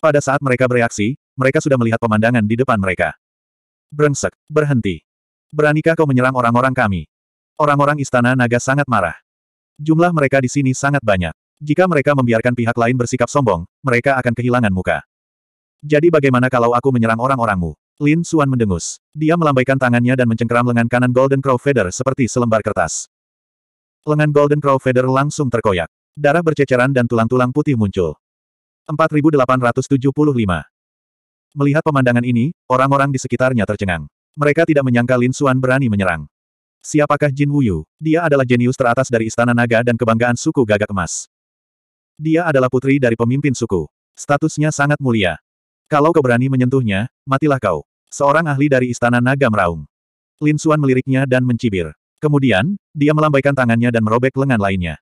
Speaker 1: Pada saat mereka bereaksi, mereka sudah melihat pemandangan di depan mereka. Brengsek, berhenti. Beranikah kau menyerang orang-orang kami? Orang-orang istana naga sangat marah. Jumlah mereka di sini sangat banyak. Jika mereka membiarkan pihak lain bersikap sombong, mereka akan kehilangan muka. Jadi bagaimana kalau aku menyerang orang-orangmu? Lin Suan mendengus. Dia melambaikan tangannya dan mencengkeram lengan kanan Golden Crow Feather seperti selembar kertas. Lengan Golden Crow Feather langsung terkoyak. Darah berceceran dan tulang-tulang putih muncul. 4875. Melihat pemandangan ini, orang-orang di sekitarnya tercengang. Mereka tidak menyangka Lin Suan berani menyerang. Siapakah Jin Wuyu? Dia adalah jenius teratas dari Istana Naga dan kebanggaan suku gagak emas. Dia adalah putri dari pemimpin suku. Statusnya sangat mulia. Kalau kau berani menyentuhnya, matilah kau. Seorang ahli dari Istana Naga meraung. Lin Suan meliriknya dan mencibir. Kemudian, dia melambaikan tangannya dan merobek lengan lainnya.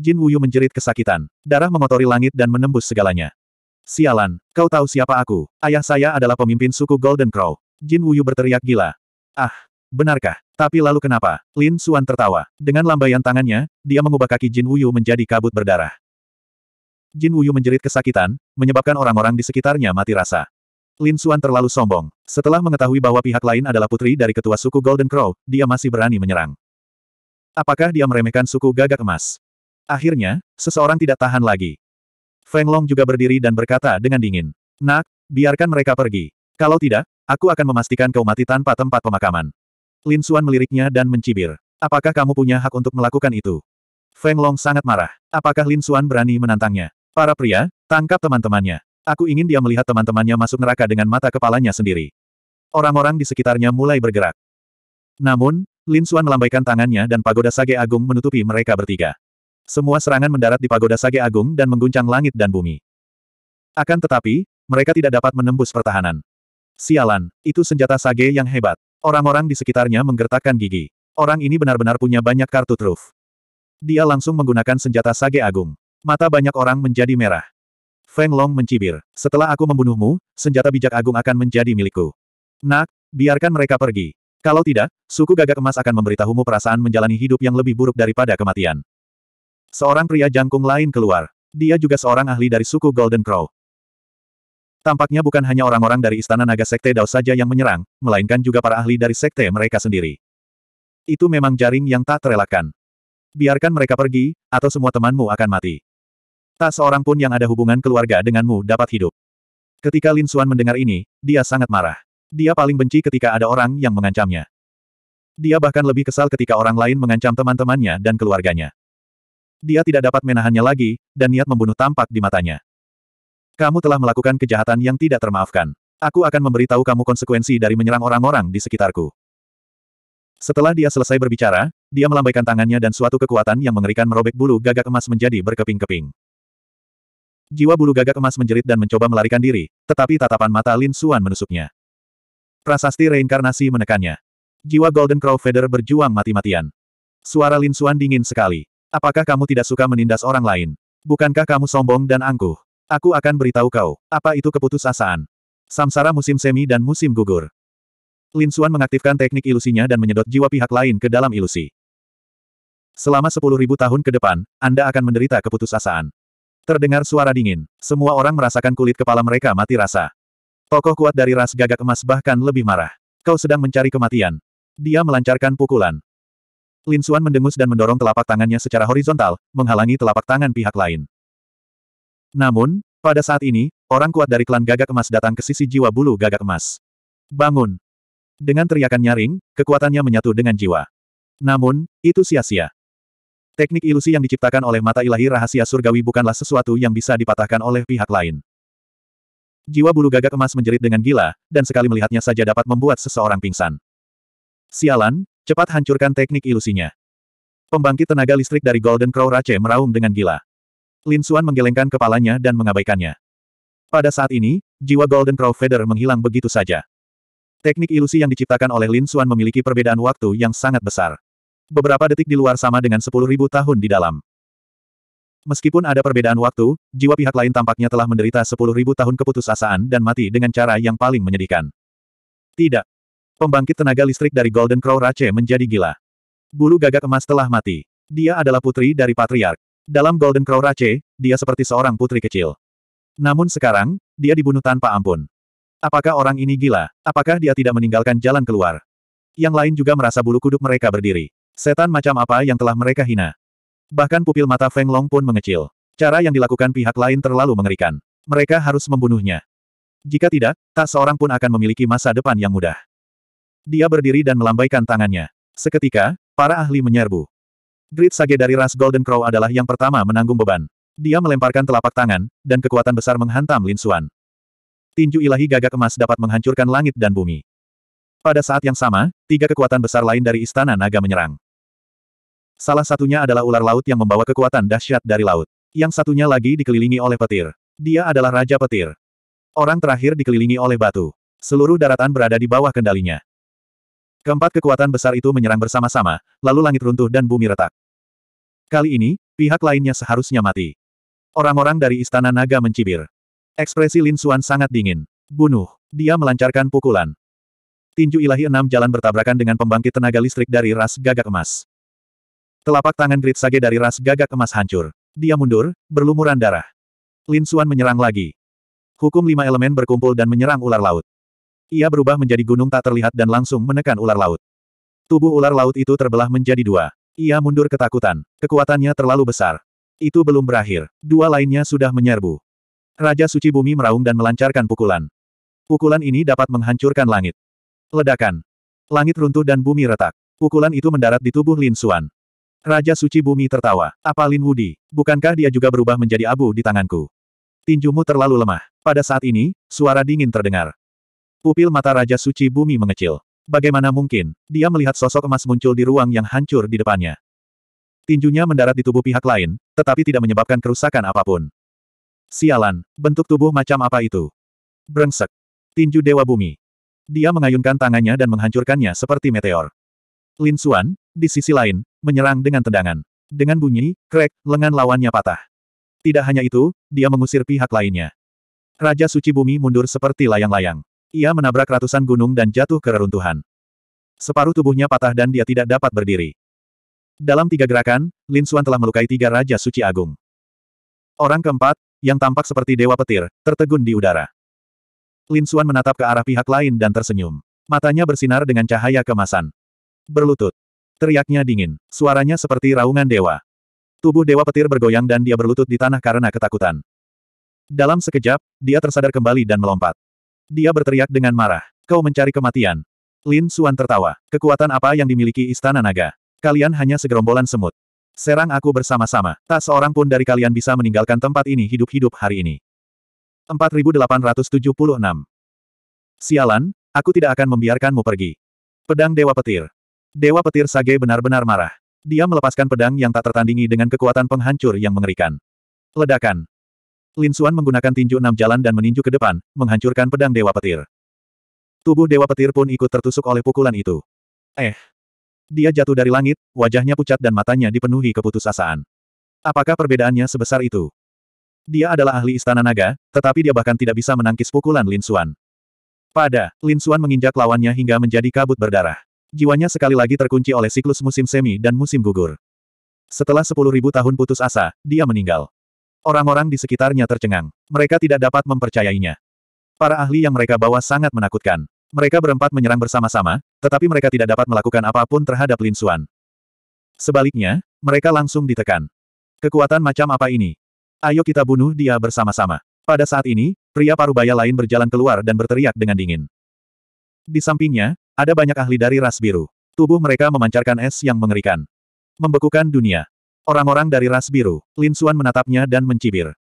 Speaker 1: Jin Wuyu menjerit kesakitan. Darah mengotori langit dan menembus segalanya. Sialan, kau tahu siapa aku? Ayah saya adalah pemimpin suku Golden Crow. Jin Wuyu berteriak gila. Ah, benarkah? Tapi lalu kenapa? Lin Suan tertawa. Dengan lambaian tangannya, dia mengubah kaki Jin Wuyu menjadi kabut berdarah. Jin Wuyu menjerit kesakitan, menyebabkan orang-orang di sekitarnya mati rasa. Lin Suan terlalu sombong. Setelah mengetahui bahwa pihak lain adalah putri dari ketua suku Golden Crow, dia masih berani menyerang. Apakah dia meremehkan suku gagak emas? Akhirnya, seseorang tidak tahan lagi. Feng Long juga berdiri dan berkata dengan dingin. Nak, biarkan mereka pergi. Kalau tidak, aku akan memastikan kau mati tanpa tempat pemakaman. Lin Xuan meliriknya dan mencibir. Apakah kamu punya hak untuk melakukan itu? Feng Long sangat marah. Apakah Lin Xuan berani menantangnya? Para pria, tangkap teman-temannya. Aku ingin dia melihat teman-temannya masuk neraka dengan mata kepalanya sendiri. Orang-orang di sekitarnya mulai bergerak. Namun, Lin Xuan melambaikan tangannya dan pagoda Sage Agung menutupi mereka bertiga. Semua serangan mendarat di pagoda Sage Agung dan mengguncang langit dan bumi. Akan tetapi, mereka tidak dapat menembus pertahanan. Sialan, itu senjata Sage yang hebat. Orang-orang di sekitarnya menggertakkan gigi. Orang ini benar-benar punya banyak kartu truf. Dia langsung menggunakan senjata sage agung. Mata banyak orang menjadi merah. Feng Long mencibir. Setelah aku membunuhmu, senjata bijak agung akan menjadi milikku. Nak, biarkan mereka pergi. Kalau tidak, suku gagak emas akan memberitahumu perasaan menjalani hidup yang lebih buruk daripada kematian. Seorang pria jangkung lain keluar. Dia juga seorang ahli dari suku Golden Crow. Tampaknya bukan hanya orang-orang dari Istana Naga Sekte Dao saja yang menyerang, melainkan juga para ahli dari sekte mereka sendiri. Itu memang jaring yang tak terelakkan. Biarkan mereka pergi, atau semua temanmu akan mati. Tak seorang pun yang ada hubungan keluarga denganmu dapat hidup. Ketika Lin Suan mendengar ini, dia sangat marah. Dia paling benci ketika ada orang yang mengancamnya. Dia bahkan lebih kesal ketika orang lain mengancam teman-temannya dan keluarganya. Dia tidak dapat menahannya lagi, dan niat membunuh tampak di matanya. Kamu telah melakukan kejahatan yang tidak termaafkan. Aku akan memberitahu kamu konsekuensi dari menyerang orang-orang di sekitarku. Setelah dia selesai berbicara, dia melambaikan tangannya dan suatu kekuatan yang mengerikan merobek bulu gagak emas menjadi berkeping-keping. Jiwa bulu gagak emas menjerit dan mencoba melarikan diri, tetapi tatapan mata Lin Suan menusuknya. Prasasti reinkarnasi menekannya. Jiwa Golden Crow Feather berjuang mati-matian. Suara Lin Suan dingin sekali. Apakah kamu tidak suka menindas orang lain? Bukankah kamu sombong dan angkuh? Aku akan beritahu kau, apa itu keputusasaan. Samsara musim semi dan musim gugur. Lin Xuan mengaktifkan teknik ilusinya dan menyedot jiwa pihak lain ke dalam ilusi. Selama sepuluh ribu tahun ke depan, Anda akan menderita keputusasaan. Terdengar suara dingin. Semua orang merasakan kulit kepala mereka mati rasa. Tokoh kuat dari ras gagak emas bahkan lebih marah. Kau sedang mencari kematian. Dia melancarkan pukulan. Lin Xuan mendengus dan mendorong telapak tangannya secara horizontal, menghalangi telapak tangan pihak lain. Namun, pada saat ini, orang kuat dari klan gagak emas datang ke sisi jiwa bulu gagak emas. Bangun! Dengan teriakan nyaring, kekuatannya menyatu dengan jiwa. Namun, itu sia-sia. Teknik ilusi yang diciptakan oleh mata ilahi rahasia surgawi bukanlah sesuatu yang bisa dipatahkan oleh pihak lain. Jiwa bulu gagak emas menjerit dengan gila, dan sekali melihatnya saja dapat membuat seseorang pingsan. Sialan, cepat hancurkan teknik ilusinya. Pembangkit tenaga listrik dari Golden Crow Rache meraung dengan gila. Lin Xuan menggelengkan kepalanya dan mengabaikannya. Pada saat ini, jiwa Golden Crow Feather menghilang begitu saja. Teknik ilusi yang diciptakan oleh Lin Xuan memiliki perbedaan waktu yang sangat besar. Beberapa detik di luar sama dengan 10.000 tahun di dalam. Meskipun ada perbedaan waktu, jiwa pihak lain tampaknya telah menderita 10.000 tahun keputusasaan dan mati dengan cara yang paling menyedihkan. Tidak. Pembangkit tenaga listrik dari Golden Crow Rache menjadi gila. Bulu gagak emas telah mati. Dia adalah putri dari Patriark. Dalam Golden Crow Rache, dia seperti seorang putri kecil. Namun sekarang, dia dibunuh tanpa ampun. Apakah orang ini gila? Apakah dia tidak meninggalkan jalan keluar? Yang lain juga merasa bulu kuduk mereka berdiri. Setan macam apa yang telah mereka hina? Bahkan pupil mata Feng Long pun mengecil. Cara yang dilakukan pihak lain terlalu mengerikan. Mereka harus membunuhnya. Jika tidak, tak seorang pun akan memiliki masa depan yang mudah. Dia berdiri dan melambaikan tangannya. Seketika, para ahli menyerbu. Grid Sage dari ras Golden Crow adalah yang pertama menanggung beban. Dia melemparkan telapak tangan, dan kekuatan besar menghantam Lin Xuan. Tinju ilahi gagak emas dapat menghancurkan langit dan bumi. Pada saat yang sama, tiga kekuatan besar lain dari Istana Naga menyerang. Salah satunya adalah ular laut yang membawa kekuatan dahsyat dari laut. Yang satunya lagi dikelilingi oleh petir. Dia adalah Raja Petir. Orang terakhir dikelilingi oleh batu. Seluruh daratan berada di bawah kendalinya. Keempat kekuatan besar itu menyerang bersama-sama, lalu langit runtuh dan bumi retak. Kali ini, pihak lainnya seharusnya mati. Orang-orang dari Istana Naga mencibir. Ekspresi Lin Xuan sangat dingin. Bunuh. Dia melancarkan pukulan. Tinju ilahi enam jalan bertabrakan dengan pembangkit tenaga listrik dari ras gagak emas. Telapak tangan Grit Sage dari ras gagak emas hancur. Dia mundur, berlumuran darah. Lin Xuan menyerang lagi. Hukum lima elemen berkumpul dan menyerang ular laut. Ia berubah menjadi gunung tak terlihat dan langsung menekan ular laut. Tubuh ular laut itu terbelah menjadi dua. Ia mundur ketakutan. Kekuatannya terlalu besar. Itu belum berakhir. Dua lainnya sudah menyerbu. Raja Suci Bumi meraung dan melancarkan pukulan. Pukulan ini dapat menghancurkan langit. Ledakan. Langit runtuh dan bumi retak. Pukulan itu mendarat di tubuh Lin Xuan. Raja Suci Bumi tertawa. Apa Lin Wudi? Bukankah dia juga berubah menjadi abu di tanganku? Tinjumu terlalu lemah. Pada saat ini, suara dingin terdengar. Pupil mata Raja Suci Bumi mengecil. Bagaimana mungkin, dia melihat sosok emas muncul di ruang yang hancur di depannya. Tinjunya mendarat di tubuh pihak lain, tetapi tidak menyebabkan kerusakan apapun. Sialan, bentuk tubuh macam apa itu? Brengsek. Tinju Dewa Bumi. Dia mengayunkan tangannya dan menghancurkannya seperti meteor. Lin Xuan, di sisi lain, menyerang dengan tendangan. Dengan bunyi, krek, lengan lawannya patah. Tidak hanya itu, dia mengusir pihak lainnya. Raja Suci Bumi mundur seperti layang-layang. Ia menabrak ratusan gunung dan jatuh ke reruntuhan. Separuh tubuhnya patah dan dia tidak dapat berdiri. Dalam tiga gerakan, Lin Xuan telah melukai tiga Raja Suci Agung. Orang keempat, yang tampak seperti dewa petir, tertegun di udara. Lin Xuan menatap ke arah pihak lain dan tersenyum. Matanya bersinar dengan cahaya kemasan. Berlutut. Teriaknya dingin. Suaranya seperti raungan dewa. Tubuh dewa petir bergoyang dan dia berlutut di tanah karena ketakutan. Dalam sekejap, dia tersadar kembali dan melompat. Dia berteriak dengan marah. Kau mencari kematian. Lin Suan tertawa. Kekuatan apa yang dimiliki Istana Naga? Kalian hanya segerombolan semut. Serang aku bersama-sama. Tak seorang pun dari kalian bisa meninggalkan tempat ini hidup-hidup hari ini. 4876 Sialan, aku tidak akan membiarkanmu pergi. Pedang Dewa Petir. Dewa Petir Sage benar-benar marah. Dia melepaskan pedang yang tak tertandingi dengan kekuatan penghancur yang mengerikan. Ledakan. Lin Xuan menggunakan tinju enam jalan dan meninju ke depan, menghancurkan pedang Dewa Petir. Tubuh Dewa Petir pun ikut tertusuk oleh pukulan itu. Eh. Dia jatuh dari langit, wajahnya pucat dan matanya dipenuhi keputusasaan. Apakah perbedaannya sebesar itu? Dia adalah ahli istana naga, tetapi dia bahkan tidak bisa menangkis pukulan Lin Xuan. Pada, Lin Xuan menginjak lawannya hingga menjadi kabut berdarah. Jiwanya sekali lagi terkunci oleh siklus musim semi dan musim gugur. Setelah sepuluh ribu tahun putus asa, dia meninggal. Orang-orang di sekitarnya tercengang. Mereka tidak dapat mempercayainya. Para ahli yang mereka bawa sangat menakutkan. Mereka berempat menyerang bersama-sama, tetapi mereka tidak dapat melakukan apapun terhadap Lin Xuan. Sebaliknya, mereka langsung ditekan. Kekuatan macam apa ini? Ayo kita bunuh dia bersama-sama. Pada saat ini, pria parubaya lain berjalan keluar dan berteriak dengan dingin. Di sampingnya, ada banyak ahli dari ras biru. Tubuh mereka memancarkan es yang mengerikan. Membekukan dunia. Orang-orang dari ras biru, Lin Suan menatapnya dan mencibir.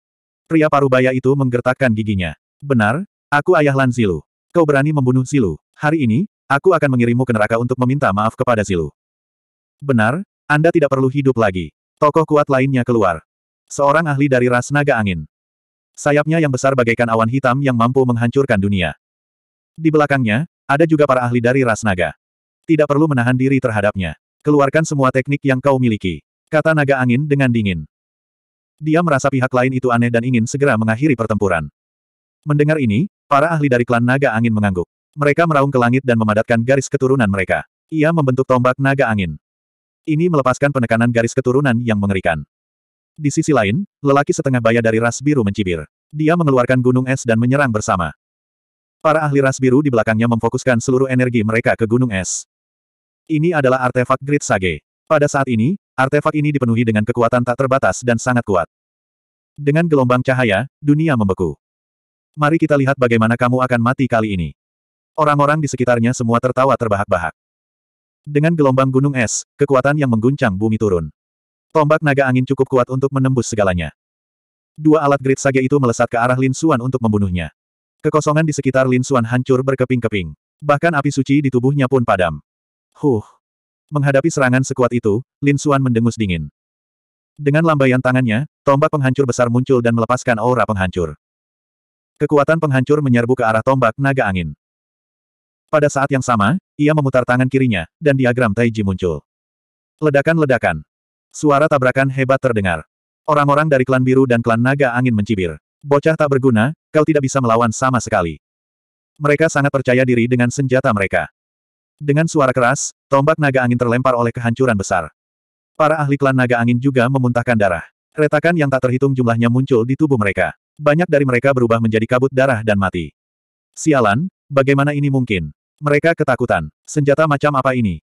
Speaker 1: Pria parubaya itu menggertakkan giginya. Benar, aku ayah Lan Zilu. Kau berani membunuh Zilu. Hari ini, aku akan mengirimmu ke neraka untuk meminta maaf kepada Zilu. Benar, Anda tidak perlu hidup lagi. Tokoh kuat lainnya keluar. Seorang ahli dari ras naga angin. Sayapnya yang besar bagaikan awan hitam yang mampu menghancurkan dunia. Di belakangnya, ada juga para ahli dari ras naga. Tidak perlu menahan diri terhadapnya. Keluarkan semua teknik yang kau miliki. Kata naga angin dengan dingin. Dia merasa pihak lain itu aneh dan ingin segera mengakhiri pertempuran. Mendengar ini, para ahli dari klan naga angin mengangguk. Mereka meraung ke langit dan memadatkan garis keturunan mereka. Ia membentuk tombak naga angin. Ini melepaskan penekanan garis keturunan yang mengerikan. Di sisi lain, lelaki setengah baya dari ras biru mencibir. Dia mengeluarkan gunung es dan menyerang bersama. Para ahli ras biru di belakangnya memfokuskan seluruh energi mereka ke gunung es. Ini adalah artefak Grid Sage. Pada saat ini, artefak ini dipenuhi dengan kekuatan tak terbatas dan sangat kuat. Dengan gelombang cahaya, dunia membeku. Mari kita lihat bagaimana kamu akan mati kali ini. Orang-orang di sekitarnya semua tertawa terbahak-bahak. Dengan gelombang gunung es, kekuatan yang mengguncang bumi turun. Tombak naga angin cukup kuat untuk menembus segalanya. Dua alat grid sage itu melesat ke arah Lin Xuan untuk membunuhnya. Kekosongan di sekitar Lin Xuan hancur berkeping-keping. Bahkan api suci di tubuhnya pun padam. Huh, Menghadapi serangan sekuat itu, Lin Xuan mendengus dingin. Dengan lambaian tangannya, tombak penghancur besar muncul dan melepaskan aura penghancur. Kekuatan penghancur menyerbu ke arah tombak naga angin. Pada saat yang sama, ia memutar tangan kirinya, dan diagram Taiji muncul. Ledakan-ledakan. Suara tabrakan hebat terdengar. Orang-orang dari klan biru dan klan naga angin mencibir. Bocah tak berguna, kau tidak bisa melawan sama sekali. Mereka sangat percaya diri dengan senjata mereka. Dengan suara keras, tombak naga angin terlempar oleh kehancuran besar. Para ahli klan naga angin juga memuntahkan darah. Retakan yang tak terhitung jumlahnya muncul di tubuh mereka. Banyak dari mereka berubah menjadi kabut darah dan mati. Sialan, bagaimana ini mungkin? Mereka ketakutan. Senjata macam apa ini?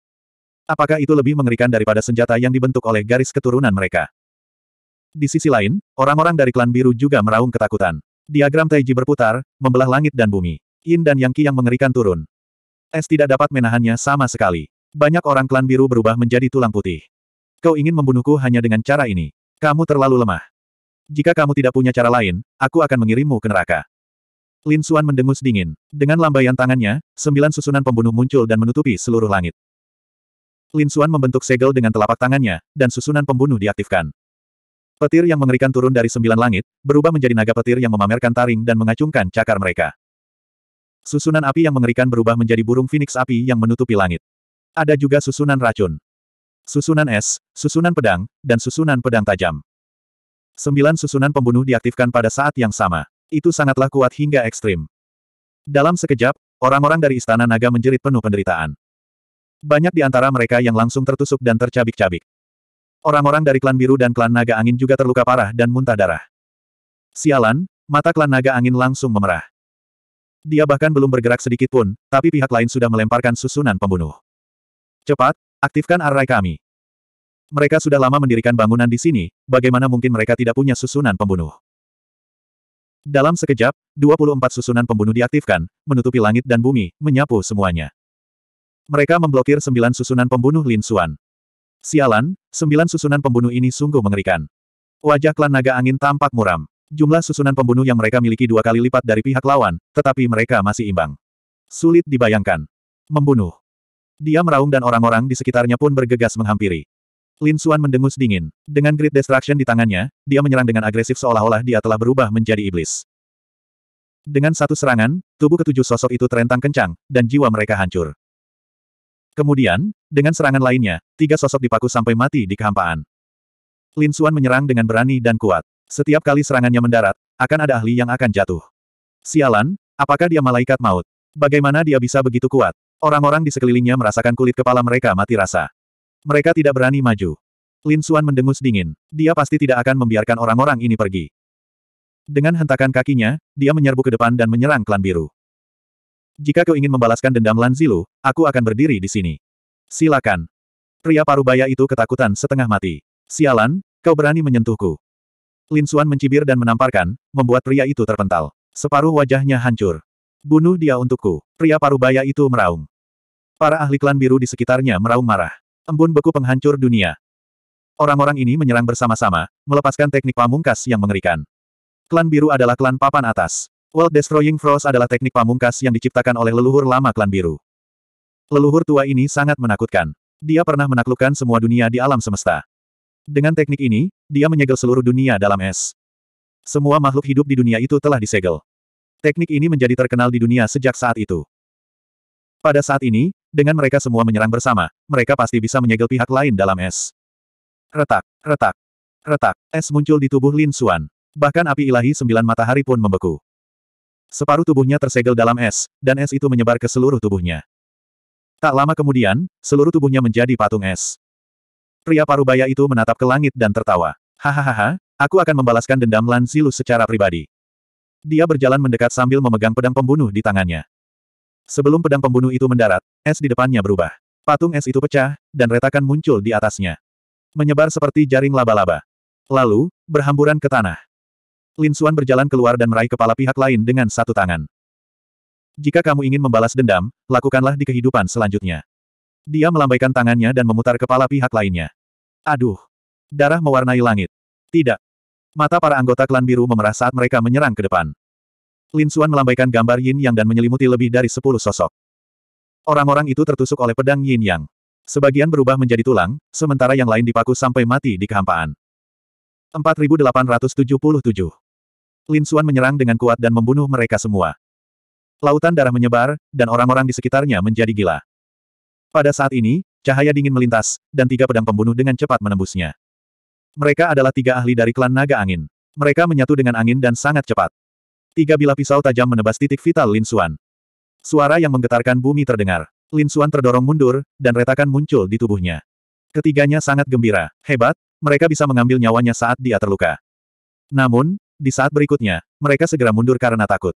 Speaker 1: Apakah itu lebih mengerikan daripada senjata yang dibentuk oleh garis keturunan mereka? Di sisi lain, orang-orang dari klan biru juga meraung ketakutan. Diagram Taiji berputar, membelah langit dan bumi. Yin dan Yang Qi yang mengerikan turun. S tidak dapat menahannya sama sekali. Banyak orang klan biru berubah menjadi tulang putih. Kau ingin membunuhku hanya dengan cara ini. Kamu terlalu lemah. Jika kamu tidak punya cara lain, aku akan mengirimmu ke neraka. Lin Xuan mendengus dingin. Dengan lambaian tangannya, sembilan susunan pembunuh muncul dan menutupi seluruh langit. Lin Xuan membentuk segel dengan telapak tangannya, dan susunan pembunuh diaktifkan. Petir yang mengerikan turun dari sembilan langit, berubah menjadi naga petir yang memamerkan taring dan mengacungkan cakar mereka. Susunan api yang mengerikan berubah menjadi burung phoenix api yang menutupi langit. Ada juga susunan racun. Susunan es, susunan pedang, dan susunan pedang tajam. Sembilan susunan pembunuh diaktifkan pada saat yang sama. Itu sangatlah kuat hingga ekstrim. Dalam sekejap, orang-orang dari Istana Naga menjerit penuh penderitaan. Banyak di antara mereka yang langsung tertusuk dan tercabik-cabik. Orang-orang dari klan biru dan klan naga angin juga terluka parah dan muntah darah. Sialan, mata klan naga angin langsung memerah. Dia bahkan belum bergerak sedikit pun, tapi pihak lain sudah melemparkan susunan pembunuh. Cepat, aktifkan array kami. Mereka sudah lama mendirikan bangunan di sini, bagaimana mungkin mereka tidak punya susunan pembunuh? Dalam sekejap, 24 susunan pembunuh diaktifkan, menutupi langit dan bumi, menyapu semuanya. Mereka memblokir sembilan susunan pembunuh Lin Xuan. Sialan, sembilan susunan pembunuh ini sungguh mengerikan. Wajah klan naga angin tampak muram. Jumlah susunan pembunuh yang mereka miliki dua kali lipat dari pihak lawan, tetapi mereka masih imbang. Sulit dibayangkan. Membunuh. Dia meraung dan orang-orang di sekitarnya pun bergegas menghampiri. Lin Xuan mendengus dingin. Dengan Great Destruction di tangannya, dia menyerang dengan agresif seolah-olah dia telah berubah menjadi iblis. Dengan satu serangan, tubuh ketujuh sosok itu terentang kencang, dan jiwa mereka hancur. Kemudian, dengan serangan lainnya, tiga sosok dipaku sampai mati di kehampaan. Lin Xuan menyerang dengan berani dan kuat. Setiap kali serangannya mendarat, akan ada ahli yang akan jatuh. Sialan, apakah dia malaikat maut? Bagaimana dia bisa begitu kuat? Orang-orang di sekelilingnya merasakan kulit kepala mereka mati rasa. Mereka tidak berani maju. Lin Suan mendengus dingin. Dia pasti tidak akan membiarkan orang-orang ini pergi. Dengan hentakan kakinya, dia menyerbu ke depan dan menyerang klan biru. Jika kau ingin membalaskan dendam Lan Zilu, aku akan berdiri di sini. Silakan. Pria parubaya itu ketakutan setengah mati. Sialan, kau berani menyentuhku. Lin Suan mencibir dan menamparkan, membuat pria itu terpental. Separuh wajahnya hancur. Bunuh dia untukku. Pria parubaya itu meraung. Para ahli klan biru di sekitarnya meraung marah. Embun beku penghancur dunia. Orang-orang ini menyerang bersama-sama, melepaskan teknik pamungkas yang mengerikan. Klan biru adalah klan papan atas. World Destroying Frost adalah teknik pamungkas yang diciptakan oleh leluhur lama klan biru. Leluhur tua ini sangat menakutkan. Dia pernah menaklukkan semua dunia di alam semesta. Dengan teknik ini, dia menyegel seluruh dunia dalam es. Semua makhluk hidup di dunia itu telah disegel. Teknik ini menjadi terkenal di dunia sejak saat itu. Pada saat ini, dengan mereka semua menyerang bersama, mereka pasti bisa menyegel pihak lain dalam es. Retak, retak, retak, es muncul di tubuh Lin Xuan. Bahkan api ilahi sembilan matahari pun membeku. Separuh tubuhnya tersegel dalam es, dan es itu menyebar ke seluruh tubuhnya. Tak lama kemudian, seluruh tubuhnya menjadi patung es. Pria parubaya itu menatap ke langit dan tertawa. Hahaha, aku akan membalaskan dendam Lan Zilu secara pribadi. Dia berjalan mendekat sambil memegang pedang pembunuh di tangannya. Sebelum pedang pembunuh itu mendarat, es di depannya berubah. Patung es itu pecah, dan retakan muncul di atasnya. Menyebar seperti jaring laba-laba. Lalu, berhamburan ke tanah. Lin Suan berjalan keluar dan meraih kepala pihak lain dengan satu tangan. Jika kamu ingin membalas dendam, lakukanlah di kehidupan selanjutnya. Dia melambaikan tangannya dan memutar kepala pihak lainnya. Aduh! Darah mewarnai langit. Tidak. Mata para anggota klan biru memerah saat mereka menyerang ke depan. Lin Xuan melambaikan gambar yin yang dan menyelimuti lebih dari sepuluh sosok. Orang-orang itu tertusuk oleh pedang yin yang. Sebagian berubah menjadi tulang, sementara yang lain dipaku sampai mati di kehampaan. 4877 Lin Xuan menyerang dengan kuat dan membunuh mereka semua. Lautan darah menyebar, dan orang-orang di sekitarnya menjadi gila. Pada saat ini, cahaya dingin melintas, dan tiga pedang pembunuh dengan cepat menembusnya. Mereka adalah tiga ahli dari klan naga angin. Mereka menyatu dengan angin dan sangat cepat. Tiga bilah pisau tajam menebas titik vital Lin Xuan. Suara yang menggetarkan bumi terdengar. Lin Xuan terdorong mundur, dan retakan muncul di tubuhnya. Ketiganya sangat gembira. Hebat, mereka bisa mengambil nyawanya saat dia terluka. Namun, di saat berikutnya, mereka segera mundur karena takut.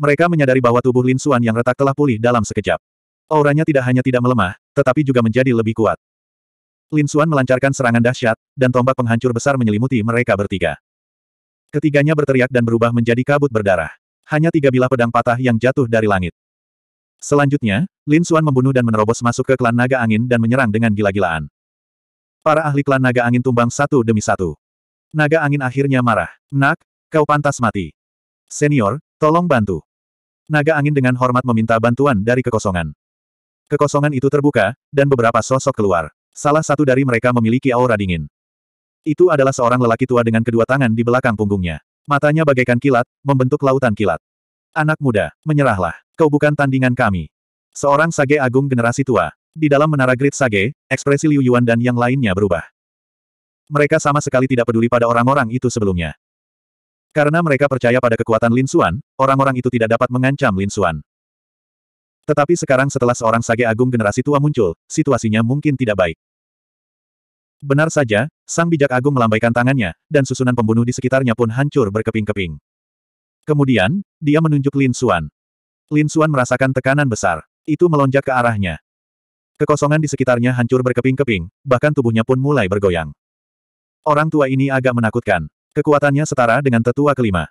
Speaker 1: Mereka menyadari bahwa tubuh Lin Xuan yang retak telah pulih dalam sekejap. Auranya tidak hanya tidak melemah, tetapi juga menjadi lebih kuat. Lin Xuan melancarkan serangan dahsyat, dan tombak penghancur besar menyelimuti mereka bertiga. Ketiganya berteriak dan berubah menjadi kabut berdarah. Hanya tiga bilah pedang patah yang jatuh dari langit. Selanjutnya, Lin Xuan membunuh dan menerobos masuk ke klan naga angin dan menyerang dengan gila-gilaan. Para ahli klan naga angin tumbang satu demi satu. Naga angin akhirnya marah. Nak, kau pantas mati. Senior, tolong bantu. Naga angin dengan hormat meminta bantuan dari kekosongan. Kekosongan itu terbuka, dan beberapa sosok keluar. Salah satu dari mereka memiliki aura dingin. Itu adalah seorang lelaki tua dengan kedua tangan di belakang punggungnya. Matanya bagaikan kilat, membentuk lautan kilat. Anak muda, menyerahlah. Kau bukan tandingan kami. Seorang sage agung generasi tua. Di dalam menara grid sage, ekspresi Liu Yuan dan yang lainnya berubah. Mereka sama sekali tidak peduli pada orang-orang itu sebelumnya. Karena mereka percaya pada kekuatan Lin Xuan, orang-orang itu tidak dapat mengancam Lin Xuan. Tetapi sekarang setelah seorang sage agung generasi tua muncul, situasinya mungkin tidak baik. Benar saja, sang bijak agung melambaikan tangannya, dan susunan pembunuh di sekitarnya pun hancur berkeping-keping. Kemudian, dia menunjuk Lin Xuan. Lin Xuan merasakan tekanan besar. Itu melonjak ke arahnya. Kekosongan di sekitarnya hancur berkeping-keping, bahkan tubuhnya pun mulai bergoyang. Orang tua ini agak menakutkan. Kekuatannya setara dengan tetua kelima.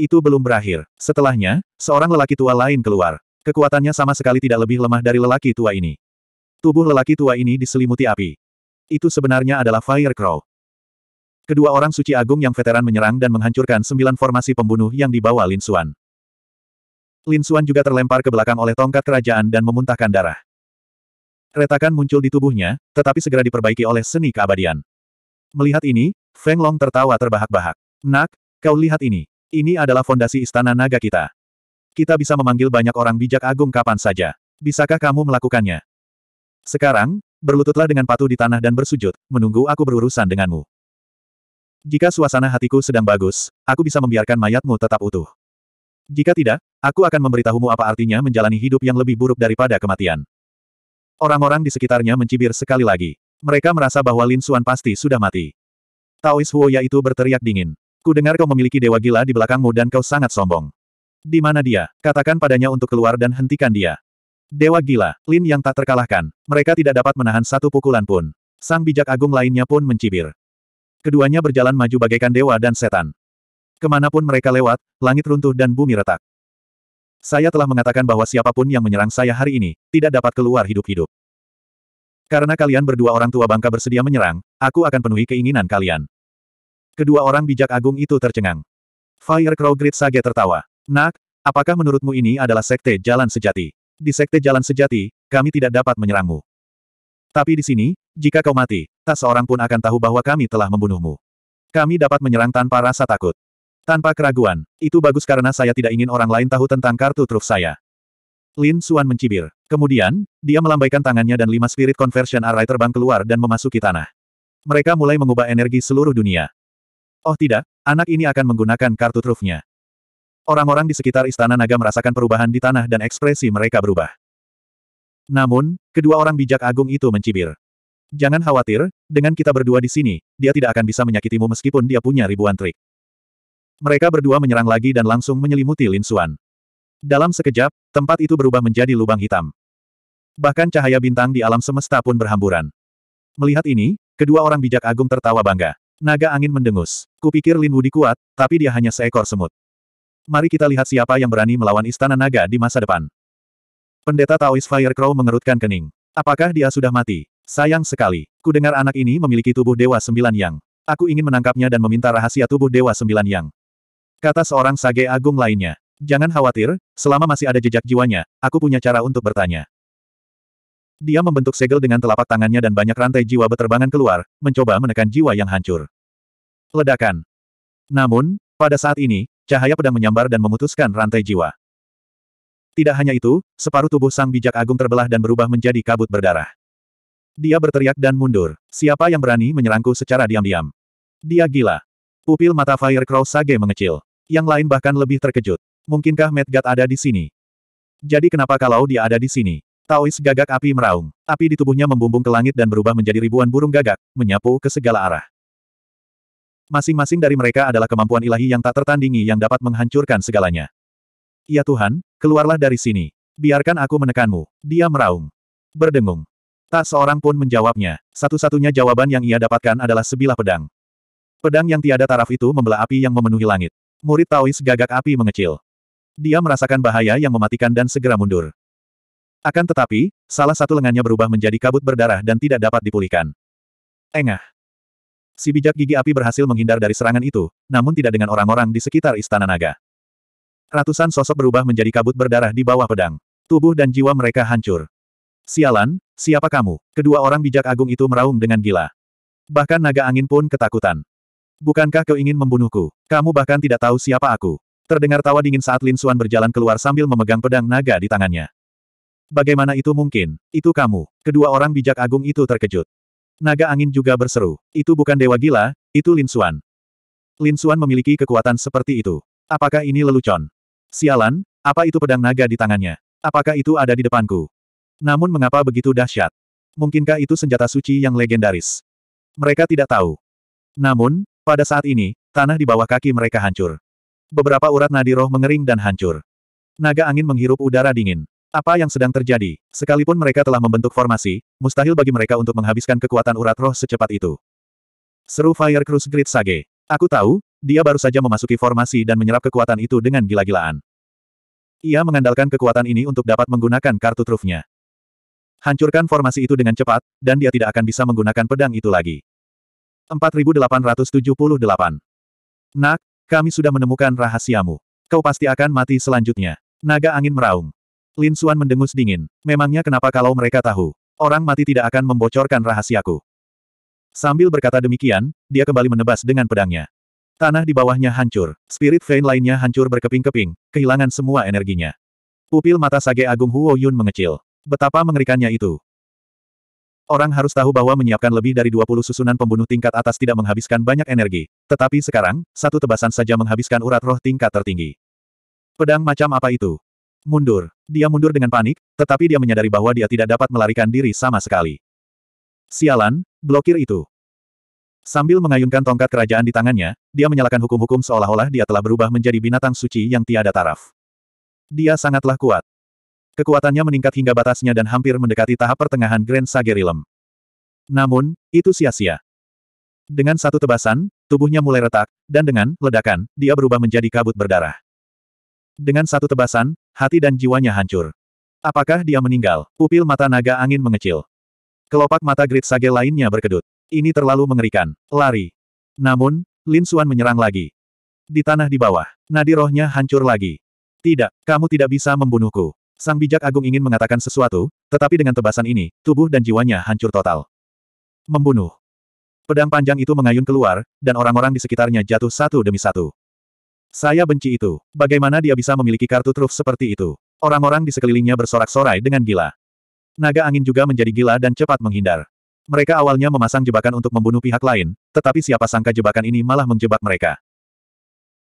Speaker 1: Itu belum berakhir. Setelahnya, seorang lelaki tua lain keluar. Kekuatannya sama sekali tidak lebih lemah dari lelaki tua ini. Tubuh lelaki tua ini diselimuti api. Itu sebenarnya adalah Fire Crow. Kedua orang suci agung yang veteran menyerang dan menghancurkan sembilan formasi pembunuh yang dibawa Lin Xuan. Lin Xuan juga terlempar ke belakang oleh tongkat kerajaan dan memuntahkan darah. Retakan muncul di tubuhnya, tetapi segera diperbaiki oleh seni keabadian. Melihat ini, Feng Long tertawa terbahak-bahak. Nak, kau lihat ini. Ini adalah fondasi istana naga kita. Kita bisa memanggil banyak orang bijak agung kapan saja. Bisakah kamu melakukannya? Sekarang, berlututlah dengan patuh di tanah dan bersujud, menunggu aku berurusan denganmu. Jika suasana hatiku sedang bagus, aku bisa membiarkan mayatmu tetap utuh. Jika tidak, aku akan memberitahumu apa artinya menjalani hidup yang lebih buruk daripada kematian. Orang-orang di sekitarnya mencibir sekali lagi. Mereka merasa bahwa Lin Xuan pasti sudah mati. Taois Huoya itu berteriak dingin. Ku dengar kau memiliki dewa gila di belakangmu dan kau sangat sombong. Di mana dia? Katakan padanya untuk keluar dan hentikan dia. Dewa gila, Lin yang tak terkalahkan. Mereka tidak dapat menahan satu pukulan pun. Sang bijak agung lainnya pun mencibir. Keduanya berjalan maju bagaikan dewa dan setan. Kemanapun mereka lewat, langit runtuh dan bumi retak. Saya telah mengatakan bahwa siapapun yang menyerang saya hari ini, tidak dapat keluar hidup-hidup. Karena kalian berdua orang tua bangka bersedia menyerang, aku akan penuhi keinginan kalian. Kedua orang bijak agung itu tercengang. Fire Crow Grid Sage tertawa. Nak, apakah menurutmu ini adalah sekte jalan sejati? Di sekte jalan sejati, kami tidak dapat menyerangmu. Tapi di sini, jika kau mati, tak seorang pun akan tahu bahwa kami telah membunuhmu. Kami dapat menyerang tanpa rasa takut. Tanpa keraguan, itu bagus karena saya tidak ingin orang lain tahu tentang kartu truf saya. Lin Suan mencibir. Kemudian, dia melambaikan tangannya dan lima spirit conversion array terbang keluar dan memasuki tanah. Mereka mulai mengubah energi seluruh dunia. Oh tidak, anak ini akan menggunakan kartu trufnya. Orang-orang di sekitar istana naga merasakan perubahan di tanah dan ekspresi mereka berubah. Namun, kedua orang bijak agung itu mencibir. Jangan khawatir, dengan kita berdua di sini, dia tidak akan bisa menyakitimu meskipun dia punya ribuan trik. Mereka berdua menyerang lagi dan langsung menyelimuti Lin Xuan. Dalam sekejap, tempat itu berubah menjadi lubang hitam. Bahkan cahaya bintang di alam semesta pun berhamburan. Melihat ini, kedua orang bijak agung tertawa bangga. Naga angin mendengus. Kupikir Lin Wu kuat, tapi dia hanya seekor semut. Mari kita lihat siapa yang berani melawan Istana Naga di masa depan. Pendeta Taois Firecrow mengerutkan kening. Apakah dia sudah mati? Sayang sekali. Kudengar anak ini memiliki tubuh Dewa Sembilan Yang. Aku ingin menangkapnya dan meminta rahasia tubuh Dewa Sembilan Yang. Kata seorang sage agung lainnya. Jangan khawatir, selama masih ada jejak jiwanya, aku punya cara untuk bertanya. Dia membentuk segel dengan telapak tangannya dan banyak rantai jiwa beterbangan keluar, mencoba menekan jiwa yang hancur. Ledakan. Namun, pada saat ini, Cahaya pedang menyambar dan memutuskan rantai jiwa. Tidak hanya itu, separuh tubuh sang bijak agung terbelah dan berubah menjadi kabut berdarah. Dia berteriak dan mundur. Siapa yang berani menyerangku secara diam-diam? Dia gila. Pupil mata Fire Crow Sage mengecil. Yang lain bahkan lebih terkejut. Mungkinkah Medgat ada di sini? Jadi kenapa kalau dia ada di sini? Taois gagak api meraung. Api di tubuhnya membumbung ke langit dan berubah menjadi ribuan burung gagak, menyapu ke segala arah. Masing-masing dari mereka adalah kemampuan ilahi yang tak tertandingi yang dapat menghancurkan segalanya. Ya Tuhan, keluarlah dari sini. Biarkan aku menekanmu. Dia meraung. Berdengung. Tak seorang pun menjawabnya. Satu-satunya jawaban yang ia dapatkan adalah sebilah pedang. Pedang yang tiada taraf itu membelah api yang memenuhi langit. Murid Taois gagak api mengecil. Dia merasakan bahaya yang mematikan dan segera mundur. Akan tetapi, salah satu lengannya berubah menjadi kabut berdarah dan tidak dapat dipulihkan. Engah. Si bijak gigi api berhasil menghindar dari serangan itu, namun tidak dengan orang-orang di sekitar istana naga. Ratusan sosok berubah menjadi kabut berdarah di bawah pedang. Tubuh dan jiwa mereka hancur. Sialan, siapa kamu? Kedua orang bijak agung itu meraung dengan gila. Bahkan naga angin pun ketakutan. Bukankah kau ingin membunuhku? Kamu bahkan tidak tahu siapa aku. Terdengar tawa dingin saat Lin Suan berjalan keluar sambil memegang pedang naga di tangannya. Bagaimana itu mungkin? Itu kamu. Kedua orang bijak agung itu terkejut. Naga angin juga berseru. Itu bukan dewa gila, itu Lin Xuan. Lin Xuan memiliki kekuatan seperti itu. Apakah ini lelucon? Sialan, apa itu pedang naga di tangannya? Apakah itu ada di depanku? Namun mengapa begitu dahsyat? Mungkinkah itu senjata suci yang legendaris? Mereka tidak tahu. Namun, pada saat ini, tanah di bawah kaki mereka hancur. Beberapa urat nadi roh mengering dan hancur. Naga angin menghirup udara dingin. Apa yang sedang terjadi? Sekalipun mereka telah membentuk formasi, mustahil bagi mereka untuk menghabiskan kekuatan urat roh secepat itu. Seru Fire Cruise Grid Sage. Aku tahu, dia baru saja memasuki formasi dan menyerap kekuatan itu dengan gila-gilaan. Ia mengandalkan kekuatan ini untuk dapat menggunakan kartu trufnya. Hancurkan formasi itu dengan cepat, dan dia tidak akan bisa menggunakan pedang itu lagi. 4878 Nak, kami sudah menemukan rahasiamu. Kau pasti akan mati selanjutnya. Naga angin meraung. Lin Suan mendengus dingin. Memangnya kenapa kalau mereka tahu? Orang mati tidak akan membocorkan rahasiaku. Sambil berkata demikian, dia kembali menebas dengan pedangnya. Tanah di bawahnya hancur, spirit vein lainnya hancur berkeping-keping, kehilangan semua energinya. Pupil mata Sage Agung Huo Yun mengecil. Betapa mengerikannya itu. Orang harus tahu bahwa menyiapkan lebih dari 20 susunan pembunuh tingkat atas tidak menghabiskan banyak energi. Tetapi sekarang, satu tebasan saja menghabiskan urat roh tingkat tertinggi. Pedang macam apa itu? Mundur. Dia mundur dengan panik, tetapi dia menyadari bahwa dia tidak dapat melarikan diri sama sekali. Sialan, blokir itu. Sambil mengayunkan tongkat kerajaan di tangannya, dia menyalakan hukum-hukum seolah-olah dia telah berubah menjadi binatang suci yang tiada taraf. Dia sangatlah kuat. Kekuatannya meningkat hingga batasnya dan hampir mendekati tahap pertengahan Grand Sagerilem. Namun, itu sia-sia. Dengan satu tebasan, tubuhnya mulai retak, dan dengan ledakan, dia berubah menjadi kabut berdarah. Dengan satu tebasan, hati dan jiwanya hancur. Apakah dia meninggal? Pupil mata naga angin mengecil. Kelopak mata Grid Sage lainnya berkedut. Ini terlalu mengerikan. Lari. Namun, Lin Suan menyerang lagi. Di tanah di bawah, nadi rohnya hancur lagi. Tidak, kamu tidak bisa membunuhku. Sang bijak agung ingin mengatakan sesuatu, tetapi dengan tebasan ini, tubuh dan jiwanya hancur total. Membunuh. Pedang panjang itu mengayun keluar, dan orang-orang di sekitarnya jatuh satu demi satu. Saya benci itu. Bagaimana dia bisa memiliki kartu truf seperti itu? Orang-orang di sekelilingnya bersorak-sorai dengan gila. Naga angin juga menjadi gila dan cepat menghindar. Mereka awalnya memasang jebakan untuk membunuh pihak lain, tetapi siapa sangka jebakan ini malah menjebak mereka.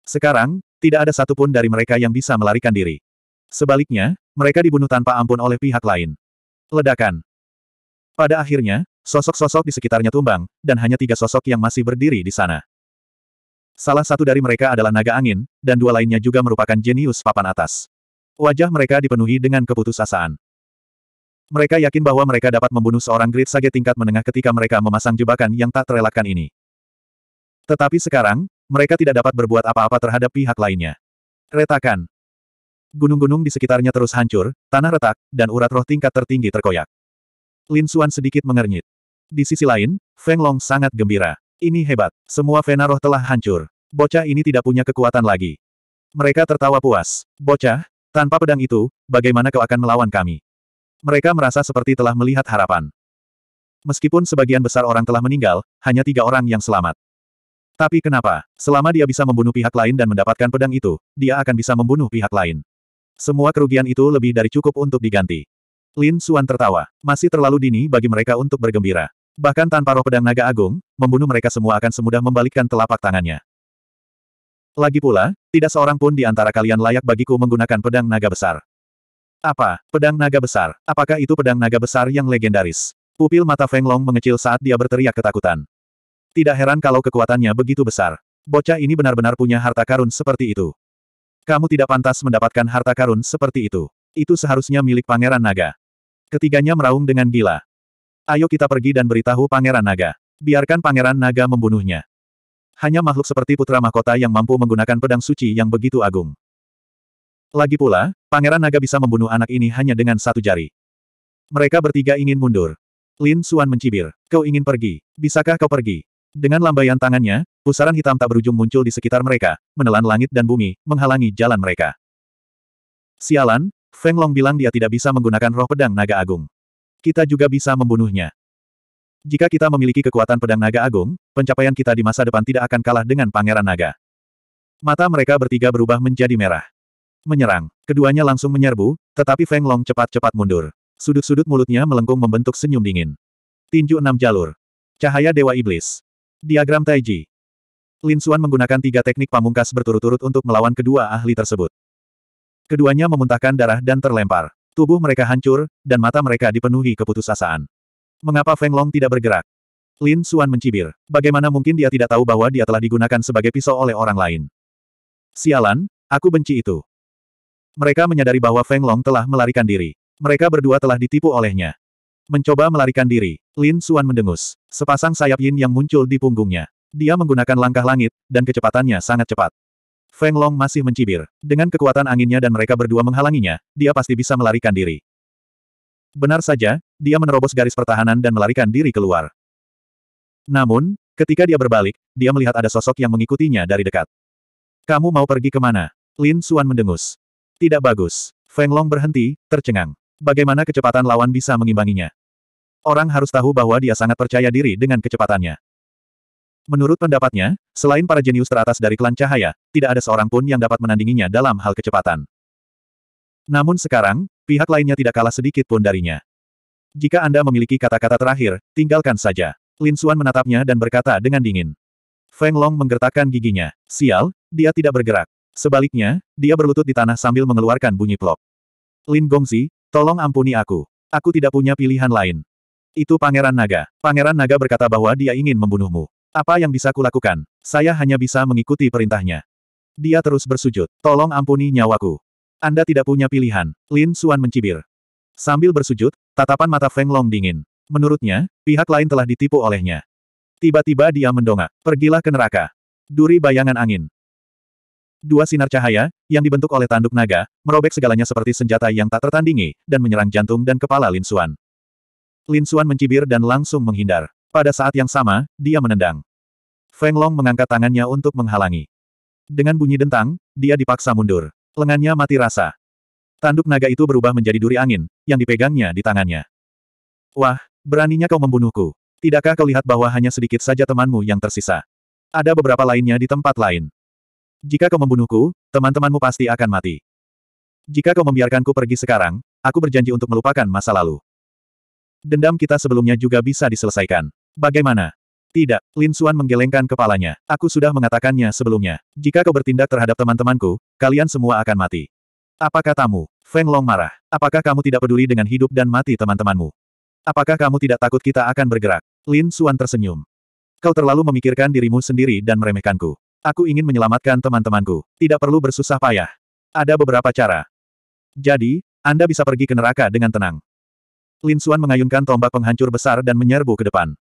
Speaker 1: Sekarang, tidak ada satupun dari mereka yang bisa melarikan diri. Sebaliknya, mereka dibunuh tanpa ampun oleh pihak lain. Ledakan. Pada akhirnya, sosok-sosok di sekitarnya tumbang, dan hanya tiga sosok yang masih berdiri di sana. Salah satu dari mereka adalah naga angin, dan dua lainnya juga merupakan jenius papan atas. Wajah mereka dipenuhi dengan keputusasaan. Mereka yakin bahwa mereka dapat membunuh seorang Great Sage tingkat menengah ketika mereka memasang jebakan yang tak terelakkan ini. Tetapi sekarang, mereka tidak dapat berbuat apa-apa terhadap pihak lainnya. Retakan. Gunung-gunung di sekitarnya terus hancur, tanah retak, dan urat roh tingkat tertinggi terkoyak. Lin Xuan sedikit mengernyit. Di sisi lain, Feng Long sangat gembira. Ini hebat. Semua vena roh telah hancur. Bocah ini tidak punya kekuatan lagi. Mereka tertawa puas. Bocah, tanpa pedang itu, bagaimana kau akan melawan kami? Mereka merasa seperti telah melihat harapan. Meskipun sebagian besar orang telah meninggal, hanya tiga orang yang selamat. Tapi kenapa? Selama dia bisa membunuh pihak lain dan mendapatkan pedang itu, dia akan bisa membunuh pihak lain. Semua kerugian itu lebih dari cukup untuk diganti. Lin Suan tertawa. Masih terlalu dini bagi mereka untuk bergembira. Bahkan tanpa roh pedang naga agung, membunuh mereka semua akan semudah membalikkan telapak tangannya. Lagi pula, tidak seorang pun di antara kalian layak bagiku menggunakan pedang naga besar. Apa, pedang naga besar? Apakah itu pedang naga besar yang legendaris? Pupil mata Feng Long mengecil saat dia berteriak ketakutan. Tidak heran kalau kekuatannya begitu besar. Bocah ini benar-benar punya harta karun seperti itu. Kamu tidak pantas mendapatkan harta karun seperti itu. Itu seharusnya milik Pangeran Naga. Ketiganya meraung dengan gila. Ayo kita pergi dan beritahu Pangeran Naga. Biarkan Pangeran Naga membunuhnya. Hanya makhluk seperti Putra Mahkota yang mampu menggunakan pedang suci yang begitu agung. Lagi pula, Pangeran Naga bisa membunuh anak ini hanya dengan satu jari. Mereka bertiga ingin mundur. Lin Suan mencibir. Kau ingin pergi. Bisakah kau pergi? Dengan lambaian tangannya, pusaran hitam tak berujung muncul di sekitar mereka, menelan langit dan bumi, menghalangi jalan mereka. Sialan, Feng Long bilang dia tidak bisa menggunakan roh pedang naga agung kita juga bisa membunuhnya. Jika kita memiliki kekuatan pedang naga agung, pencapaian kita di masa depan tidak akan kalah dengan pangeran naga. Mata mereka bertiga berubah menjadi merah. Menyerang. Keduanya langsung menyerbu, tetapi Feng Long cepat-cepat mundur. Sudut-sudut mulutnya melengkung membentuk senyum dingin. Tinju enam jalur. Cahaya Dewa Iblis. Diagram Taiji. Lin Xuan menggunakan tiga teknik pamungkas berturut-turut untuk melawan kedua ahli tersebut. Keduanya memuntahkan darah dan terlempar. Tubuh mereka hancur, dan mata mereka dipenuhi keputusasaan. Mengapa Feng Long tidak bergerak? Lin Xuan mencibir. Bagaimana mungkin dia tidak tahu bahwa dia telah digunakan sebagai pisau oleh orang lain? Sialan, aku benci itu. Mereka menyadari bahwa Feng Long telah melarikan diri. Mereka berdua telah ditipu olehnya. Mencoba melarikan diri, Lin Xuan mendengus. Sepasang sayap yin yang muncul di punggungnya. Dia menggunakan langkah langit, dan kecepatannya sangat cepat. Feng Long masih mencibir. Dengan kekuatan anginnya dan mereka berdua menghalanginya, dia pasti bisa melarikan diri. Benar saja, dia menerobos garis pertahanan dan melarikan diri keluar. Namun, ketika dia berbalik, dia melihat ada sosok yang mengikutinya dari dekat. Kamu mau pergi kemana? Lin Suan mendengus. Tidak bagus. Feng Long berhenti, tercengang. Bagaimana kecepatan lawan bisa mengimbanginya? Orang harus tahu bahwa dia sangat percaya diri dengan kecepatannya. Menurut pendapatnya, selain para jenius teratas dari klan cahaya, tidak ada seorang pun yang dapat menandinginya dalam hal kecepatan. Namun sekarang, pihak lainnya tidak kalah sedikit pun darinya. Jika Anda memiliki kata-kata terakhir, tinggalkan saja. Lin Suan menatapnya dan berkata dengan dingin. Feng Long menggertakkan giginya. Sial, dia tidak bergerak. Sebaliknya, dia berlutut di tanah sambil mengeluarkan bunyi plop. Lin Gongzi, tolong ampuni aku. Aku tidak punya pilihan lain. Itu Pangeran Naga. Pangeran Naga berkata bahwa dia ingin membunuhmu. Apa yang bisa kulakukan? Saya hanya bisa mengikuti perintahnya. Dia terus bersujud. Tolong ampuni nyawaku. Anda tidak punya pilihan. Lin Suan mencibir. Sambil bersujud, tatapan mata Feng Long dingin. Menurutnya, pihak lain telah ditipu olehnya. Tiba-tiba dia mendongak. Pergilah ke neraka. Duri bayangan angin. Dua sinar cahaya, yang dibentuk oleh tanduk naga, merobek segalanya seperti senjata yang tak tertandingi, dan menyerang jantung dan kepala Lin Suan. Lin Suan mencibir dan langsung menghindar. Pada saat yang sama, dia menendang. Feng Long mengangkat tangannya untuk menghalangi. Dengan bunyi dentang, dia dipaksa mundur. Lengannya mati rasa. Tanduk naga itu berubah menjadi duri angin, yang dipegangnya di tangannya. Wah, beraninya kau membunuhku. Tidakkah kau lihat bahwa hanya sedikit saja temanmu yang tersisa? Ada beberapa lainnya di tempat lain. Jika kau membunuhku, teman-temanmu pasti akan mati. Jika kau membiarkanku pergi sekarang, aku berjanji untuk melupakan masa lalu. Dendam kita sebelumnya juga bisa diselesaikan. Bagaimana? Tidak, Lin Suan menggelengkan kepalanya. Aku sudah mengatakannya sebelumnya. Jika kau bertindak terhadap teman-temanku, kalian semua akan mati. Apa katamu? Feng Long marah. Apakah kamu tidak peduli dengan hidup dan mati teman-temanmu? Apakah kamu tidak takut kita akan bergerak? Lin Suan tersenyum. Kau terlalu memikirkan dirimu sendiri dan meremehkanku. Aku ingin menyelamatkan teman-temanku. Tidak perlu bersusah payah. Ada beberapa cara. Jadi, Anda bisa pergi ke neraka dengan tenang. Lin Suan mengayunkan tombak penghancur besar dan menyerbu ke depan.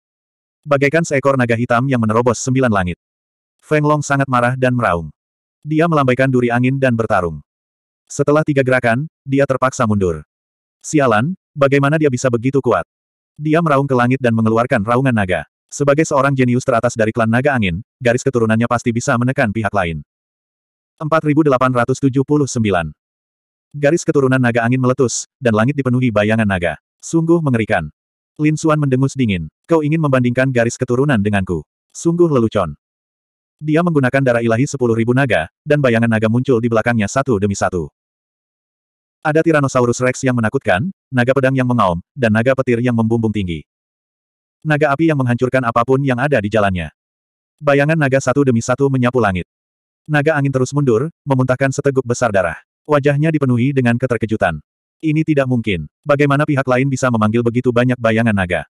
Speaker 1: Bagaikan seekor naga hitam yang menerobos sembilan langit. Feng Long sangat marah dan meraung. Dia melambaikan duri angin dan bertarung. Setelah tiga gerakan, dia terpaksa mundur. Sialan, bagaimana dia bisa begitu kuat? Dia meraung ke langit dan mengeluarkan raungan naga. Sebagai seorang jenius teratas dari klan naga angin, garis keturunannya pasti bisa menekan pihak lain. 4879 Garis keturunan naga angin meletus, dan langit dipenuhi bayangan naga. Sungguh mengerikan. Lin Xuan mendengus dingin. Kau ingin membandingkan garis keturunan denganku. Sungguh lelucon. Dia menggunakan darah ilahi sepuluh ribu naga, dan bayangan naga muncul di belakangnya satu demi satu. Ada Tyrannosaurus Rex yang menakutkan, naga pedang yang mengaum, dan naga petir yang membumbung tinggi. Naga api yang menghancurkan apapun yang ada di jalannya. Bayangan naga satu demi satu menyapu langit. Naga angin terus mundur, memuntahkan seteguk besar darah. Wajahnya dipenuhi dengan keterkejutan. Ini tidak mungkin. Bagaimana pihak lain bisa memanggil begitu banyak bayangan naga?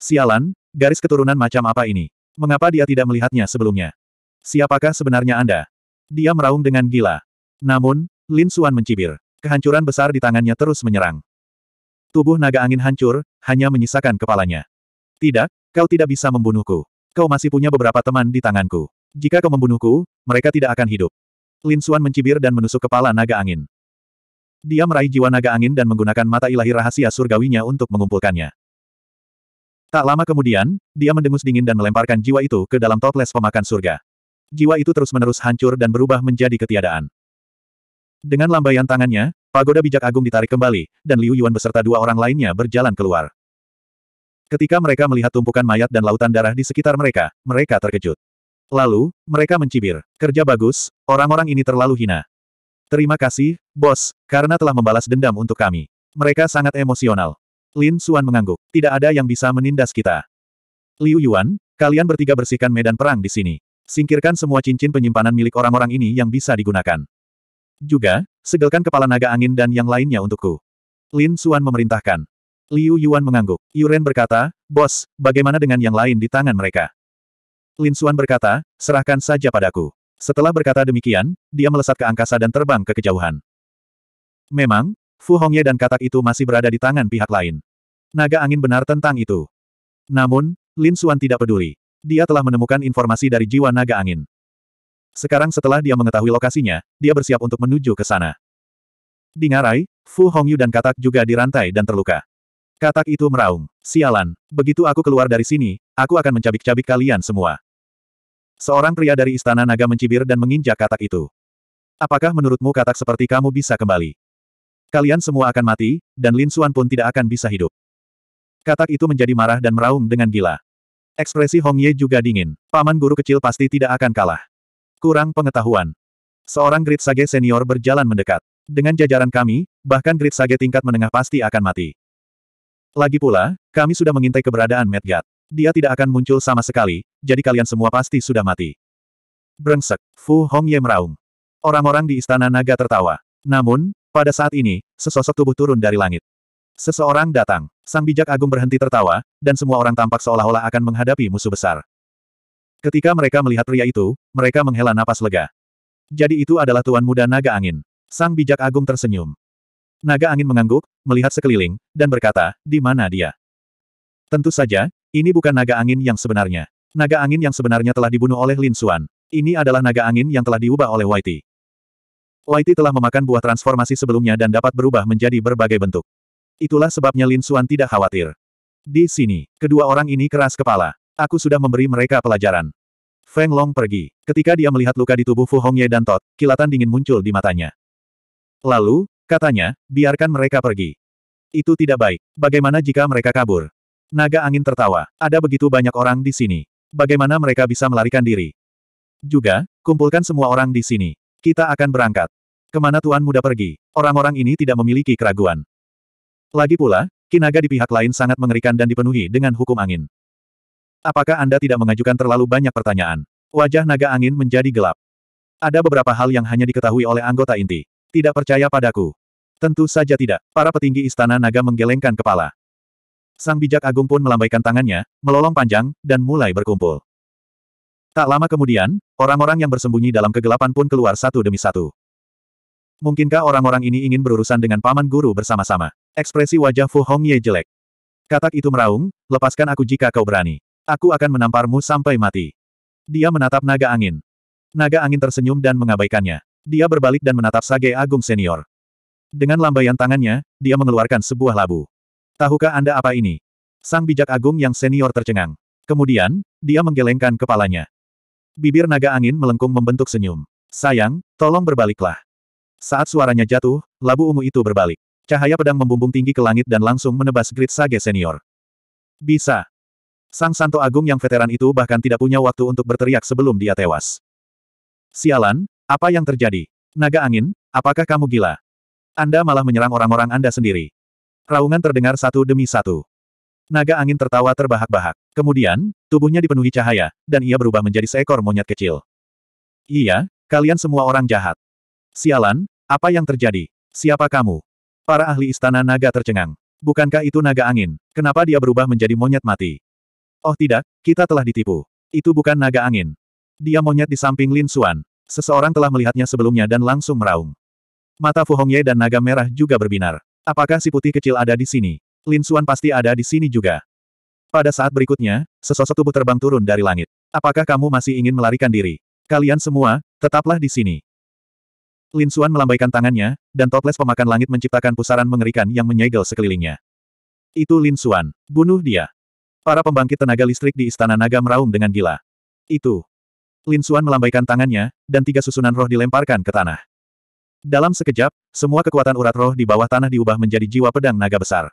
Speaker 1: Sialan, garis keturunan macam apa ini? Mengapa dia tidak melihatnya sebelumnya? Siapakah sebenarnya Anda? Dia meraung dengan gila. Namun, Lin Suan mencibir. Kehancuran besar di tangannya terus menyerang. Tubuh naga angin hancur, hanya menyisakan kepalanya. Tidak, kau tidak bisa membunuhku. Kau masih punya beberapa teman di tanganku. Jika kau membunuhku, mereka tidak akan hidup. Lin Suan mencibir dan menusuk kepala naga angin. Dia meraih jiwa naga angin dan menggunakan mata ilahi rahasia surgawinya untuk mengumpulkannya. Tak lama kemudian, dia mendengus dingin dan melemparkan jiwa itu ke dalam toples pemakan surga. Jiwa itu terus-menerus hancur dan berubah menjadi ketiadaan. Dengan lambaian tangannya, pagoda bijak agung ditarik kembali, dan Liu Yuan beserta dua orang lainnya berjalan keluar. Ketika mereka melihat tumpukan mayat dan lautan darah di sekitar mereka, mereka terkejut. Lalu, mereka mencibir, kerja bagus, orang-orang ini terlalu hina. Terima kasih, bos, karena telah membalas dendam untuk kami. Mereka sangat emosional. Lin Suan mengangguk. Tidak ada yang bisa menindas kita. Liu Yuan, kalian bertiga bersihkan medan perang di sini. Singkirkan semua cincin penyimpanan milik orang-orang ini yang bisa digunakan. Juga, segelkan kepala naga angin dan yang lainnya untukku. Lin Suan memerintahkan. Liu Yuan mengangguk. Yuren berkata, Bos, bagaimana dengan yang lain di tangan mereka? Lin Suan berkata, serahkan saja padaku. Setelah berkata demikian, dia melesat ke angkasa dan terbang ke kejauhan. Memang, Fu Hongye dan katak itu masih berada di tangan pihak lain. Naga angin benar tentang itu. Namun, Lin Suan tidak peduli. Dia telah menemukan informasi dari jiwa naga angin. Sekarang setelah dia mengetahui lokasinya, dia bersiap untuk menuju ke sana. Di ngarai, Fu Hongyu dan katak juga dirantai dan terluka. Katak itu meraung. Sialan, begitu aku keluar dari sini, aku akan mencabik-cabik kalian semua. Seorang pria dari istana naga mencibir dan menginjak katak itu. Apakah menurutmu katak seperti kamu bisa kembali? Kalian semua akan mati, dan Lin Xuan pun tidak akan bisa hidup. Katak itu menjadi marah dan meraung dengan gila. Ekspresi Hong Ye juga dingin. Paman guru kecil pasti tidak akan kalah. Kurang pengetahuan. Seorang Grid Sage senior berjalan mendekat. Dengan jajaran kami, bahkan Grid Sage tingkat menengah pasti akan mati. Lagi pula, kami sudah mengintai keberadaan Medgat. Dia tidak akan muncul sama sekali, jadi kalian semua pasti sudah mati. Brengsek, Fu Hong Ye meraung. Orang-orang di Istana Naga tertawa. Namun, pada saat ini, sesosok tubuh turun dari langit. Seseorang datang. Sang bijak agung berhenti tertawa, dan semua orang tampak seolah-olah akan menghadapi musuh besar. Ketika mereka melihat pria itu, mereka menghela napas lega. Jadi itu adalah Tuan Muda Naga Angin. Sang bijak agung tersenyum. Naga Angin mengangguk, melihat sekeliling, dan berkata, di mana dia? Tentu saja, ini bukan Naga Angin yang sebenarnya. Naga Angin yang sebenarnya telah dibunuh oleh Lin Xuan. Ini adalah Naga Angin yang telah diubah oleh Whitey. Lighty telah memakan buah transformasi sebelumnya dan dapat berubah menjadi berbagai bentuk. Itulah sebabnya Lin Suan tidak khawatir. Di sini, kedua orang ini keras kepala. Aku sudah memberi mereka pelajaran. Feng Long pergi. Ketika dia melihat luka di tubuh Fu Hongye dan Tot, kilatan dingin muncul di matanya. Lalu, katanya, biarkan mereka pergi. Itu tidak baik. Bagaimana jika mereka kabur? Naga angin tertawa. Ada begitu banyak orang di sini. Bagaimana mereka bisa melarikan diri? Juga, kumpulkan semua orang di sini. Kita akan berangkat. Kemana Tuan Muda pergi? Orang-orang ini tidak memiliki keraguan. Lagi pula, kinaga di pihak lain sangat mengerikan dan dipenuhi dengan hukum angin. Apakah Anda tidak mengajukan terlalu banyak pertanyaan? Wajah naga angin menjadi gelap. Ada beberapa hal yang hanya diketahui oleh anggota inti. Tidak percaya padaku. Tentu saja tidak. Para petinggi istana naga menggelengkan kepala. Sang bijak agung pun melambaikan tangannya, melolong panjang, dan mulai berkumpul. Tak lama kemudian, orang-orang yang bersembunyi dalam kegelapan pun keluar satu demi satu. Mungkinkah orang-orang ini ingin berurusan dengan paman guru bersama-sama? Ekspresi wajah Fu Hongye jelek. Katak itu meraung, lepaskan aku jika kau berani. Aku akan menamparmu sampai mati. Dia menatap naga angin. Naga angin tersenyum dan mengabaikannya. Dia berbalik dan menatap Sage Agung Senior. Dengan lambaian tangannya, dia mengeluarkan sebuah labu. Tahukah Anda apa ini? Sang bijak agung yang senior tercengang. Kemudian, dia menggelengkan kepalanya. Bibir naga angin melengkung membentuk senyum. Sayang, tolong berbaliklah. Saat suaranya jatuh, labu ungu itu berbalik. Cahaya pedang membumbung tinggi ke langit dan langsung menebas grid Sage Senior. Bisa. Sang Santo Agung yang veteran itu bahkan tidak punya waktu untuk berteriak sebelum dia tewas. Sialan, apa yang terjadi? Naga angin, apakah kamu gila? Anda malah menyerang orang-orang Anda sendiri. Raungan terdengar satu demi satu. Naga angin tertawa terbahak-bahak. Kemudian, tubuhnya dipenuhi cahaya, dan ia berubah menjadi seekor monyet kecil. Iya, kalian semua orang jahat. Sialan, apa yang terjadi? Siapa kamu? Para ahli istana naga tercengang. Bukankah itu naga angin? Kenapa dia berubah menjadi monyet mati? Oh tidak, kita telah ditipu. Itu bukan naga angin. Dia monyet di samping Lin Suan. Seseorang telah melihatnya sebelumnya dan langsung meraung. Mata Fu Hongye dan naga merah juga berbinar. Apakah si putih kecil ada di sini? Lin Suan pasti ada di sini juga. Pada saat berikutnya, sesosok tubuh terbang turun dari langit. Apakah kamu masih ingin melarikan diri? Kalian semua, tetaplah di sini. Lin Suan melambaikan tangannya, dan toples pemakan langit menciptakan pusaran mengerikan yang menyegel sekelilingnya. Itu Lin Suan. Bunuh dia. Para pembangkit tenaga listrik di Istana Naga meraung dengan gila. Itu. Lin Suan melambaikan tangannya, dan tiga susunan roh dilemparkan ke tanah. Dalam sekejap, semua kekuatan urat roh di bawah tanah diubah menjadi jiwa pedang naga besar.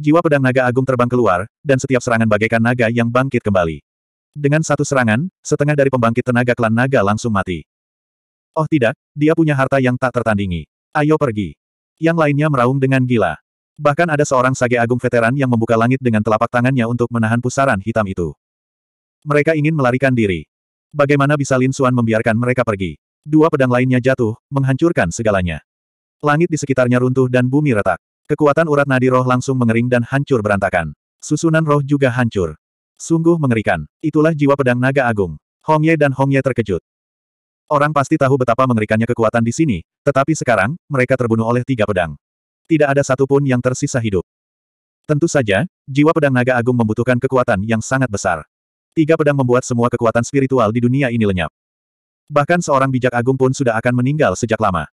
Speaker 1: Jiwa pedang naga agung terbang keluar, dan setiap serangan bagaikan naga yang bangkit kembali. Dengan satu serangan, setengah dari pembangkit tenaga klan naga langsung mati. Oh tidak, dia punya harta yang tak tertandingi. Ayo pergi. Yang lainnya meraung dengan gila. Bahkan ada seorang sage agung veteran yang membuka langit dengan telapak tangannya untuk menahan pusaran hitam itu. Mereka ingin melarikan diri. Bagaimana bisa Lin Suan membiarkan mereka pergi? Dua pedang lainnya jatuh, menghancurkan segalanya. Langit di sekitarnya runtuh dan bumi retak. Kekuatan urat nadi roh langsung mengering dan hancur berantakan. Susunan roh juga hancur. Sungguh mengerikan. Itulah jiwa pedang naga agung. Hongye dan Hongye terkejut. Orang pasti tahu betapa mengerikannya kekuatan di sini, tetapi sekarang, mereka terbunuh oleh tiga pedang. Tidak ada satupun yang tersisa hidup. Tentu saja, jiwa pedang naga agung membutuhkan kekuatan yang sangat besar. Tiga pedang membuat semua kekuatan spiritual di dunia ini lenyap. Bahkan seorang bijak agung pun sudah akan meninggal sejak lama.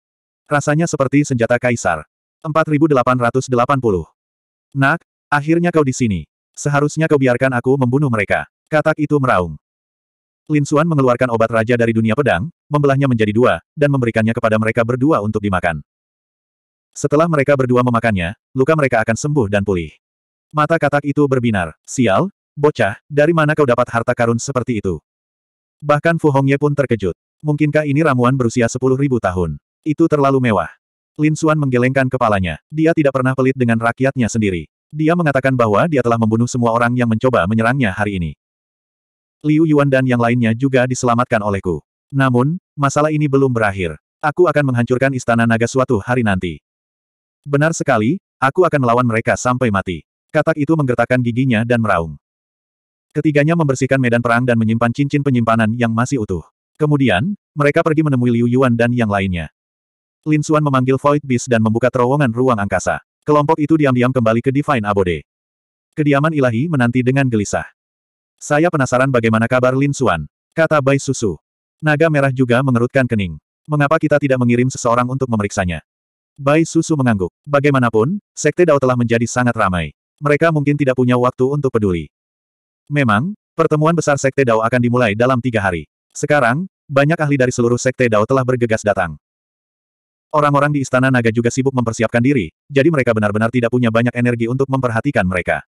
Speaker 1: Rasanya seperti senjata kaisar. 4880. Nak, akhirnya kau di sini. Seharusnya kau biarkan aku membunuh mereka. Katak itu meraung. Lin Xuan mengeluarkan obat raja dari dunia pedang, membelahnya menjadi dua, dan memberikannya kepada mereka berdua untuk dimakan. Setelah mereka berdua memakannya, luka mereka akan sembuh dan pulih. Mata katak itu berbinar. Sial, bocah, dari mana kau dapat harta karun seperti itu? Bahkan Fu Hongye pun terkejut. Mungkinkah ini ramuan berusia sepuluh ribu tahun? Itu terlalu mewah. Lin Xuan menggelengkan kepalanya. Dia tidak pernah pelit dengan rakyatnya sendiri. Dia mengatakan bahwa dia telah membunuh semua orang yang mencoba menyerangnya hari ini. Liu Yuan dan yang lainnya juga diselamatkan olehku. Namun, masalah ini belum berakhir. Aku akan menghancurkan istana naga suatu hari nanti. Benar sekali, aku akan melawan mereka sampai mati. Katak itu menggertakkan giginya dan meraung. Ketiganya membersihkan medan perang dan menyimpan cincin penyimpanan yang masih utuh. Kemudian, mereka pergi menemui Liu Yuan dan yang lainnya. Lin Xuan memanggil Void Beast dan membuka terowongan ruang angkasa. Kelompok itu diam-diam kembali ke Divine Abode. Kediaman ilahi menanti dengan gelisah. Saya penasaran bagaimana kabar Lin Xuan, kata Bai Susu. Naga merah juga mengerutkan kening. Mengapa kita tidak mengirim seseorang untuk memeriksanya? Bai Susu mengangguk. Bagaimanapun, Sekte Dao telah menjadi sangat ramai. Mereka mungkin tidak punya waktu untuk peduli. Memang, pertemuan besar Sekte Dao akan dimulai dalam tiga hari. Sekarang, banyak ahli dari seluruh Sekte Dao telah bergegas datang. Orang-orang di Istana Naga juga sibuk mempersiapkan diri, jadi mereka benar-benar tidak punya banyak energi untuk memperhatikan mereka.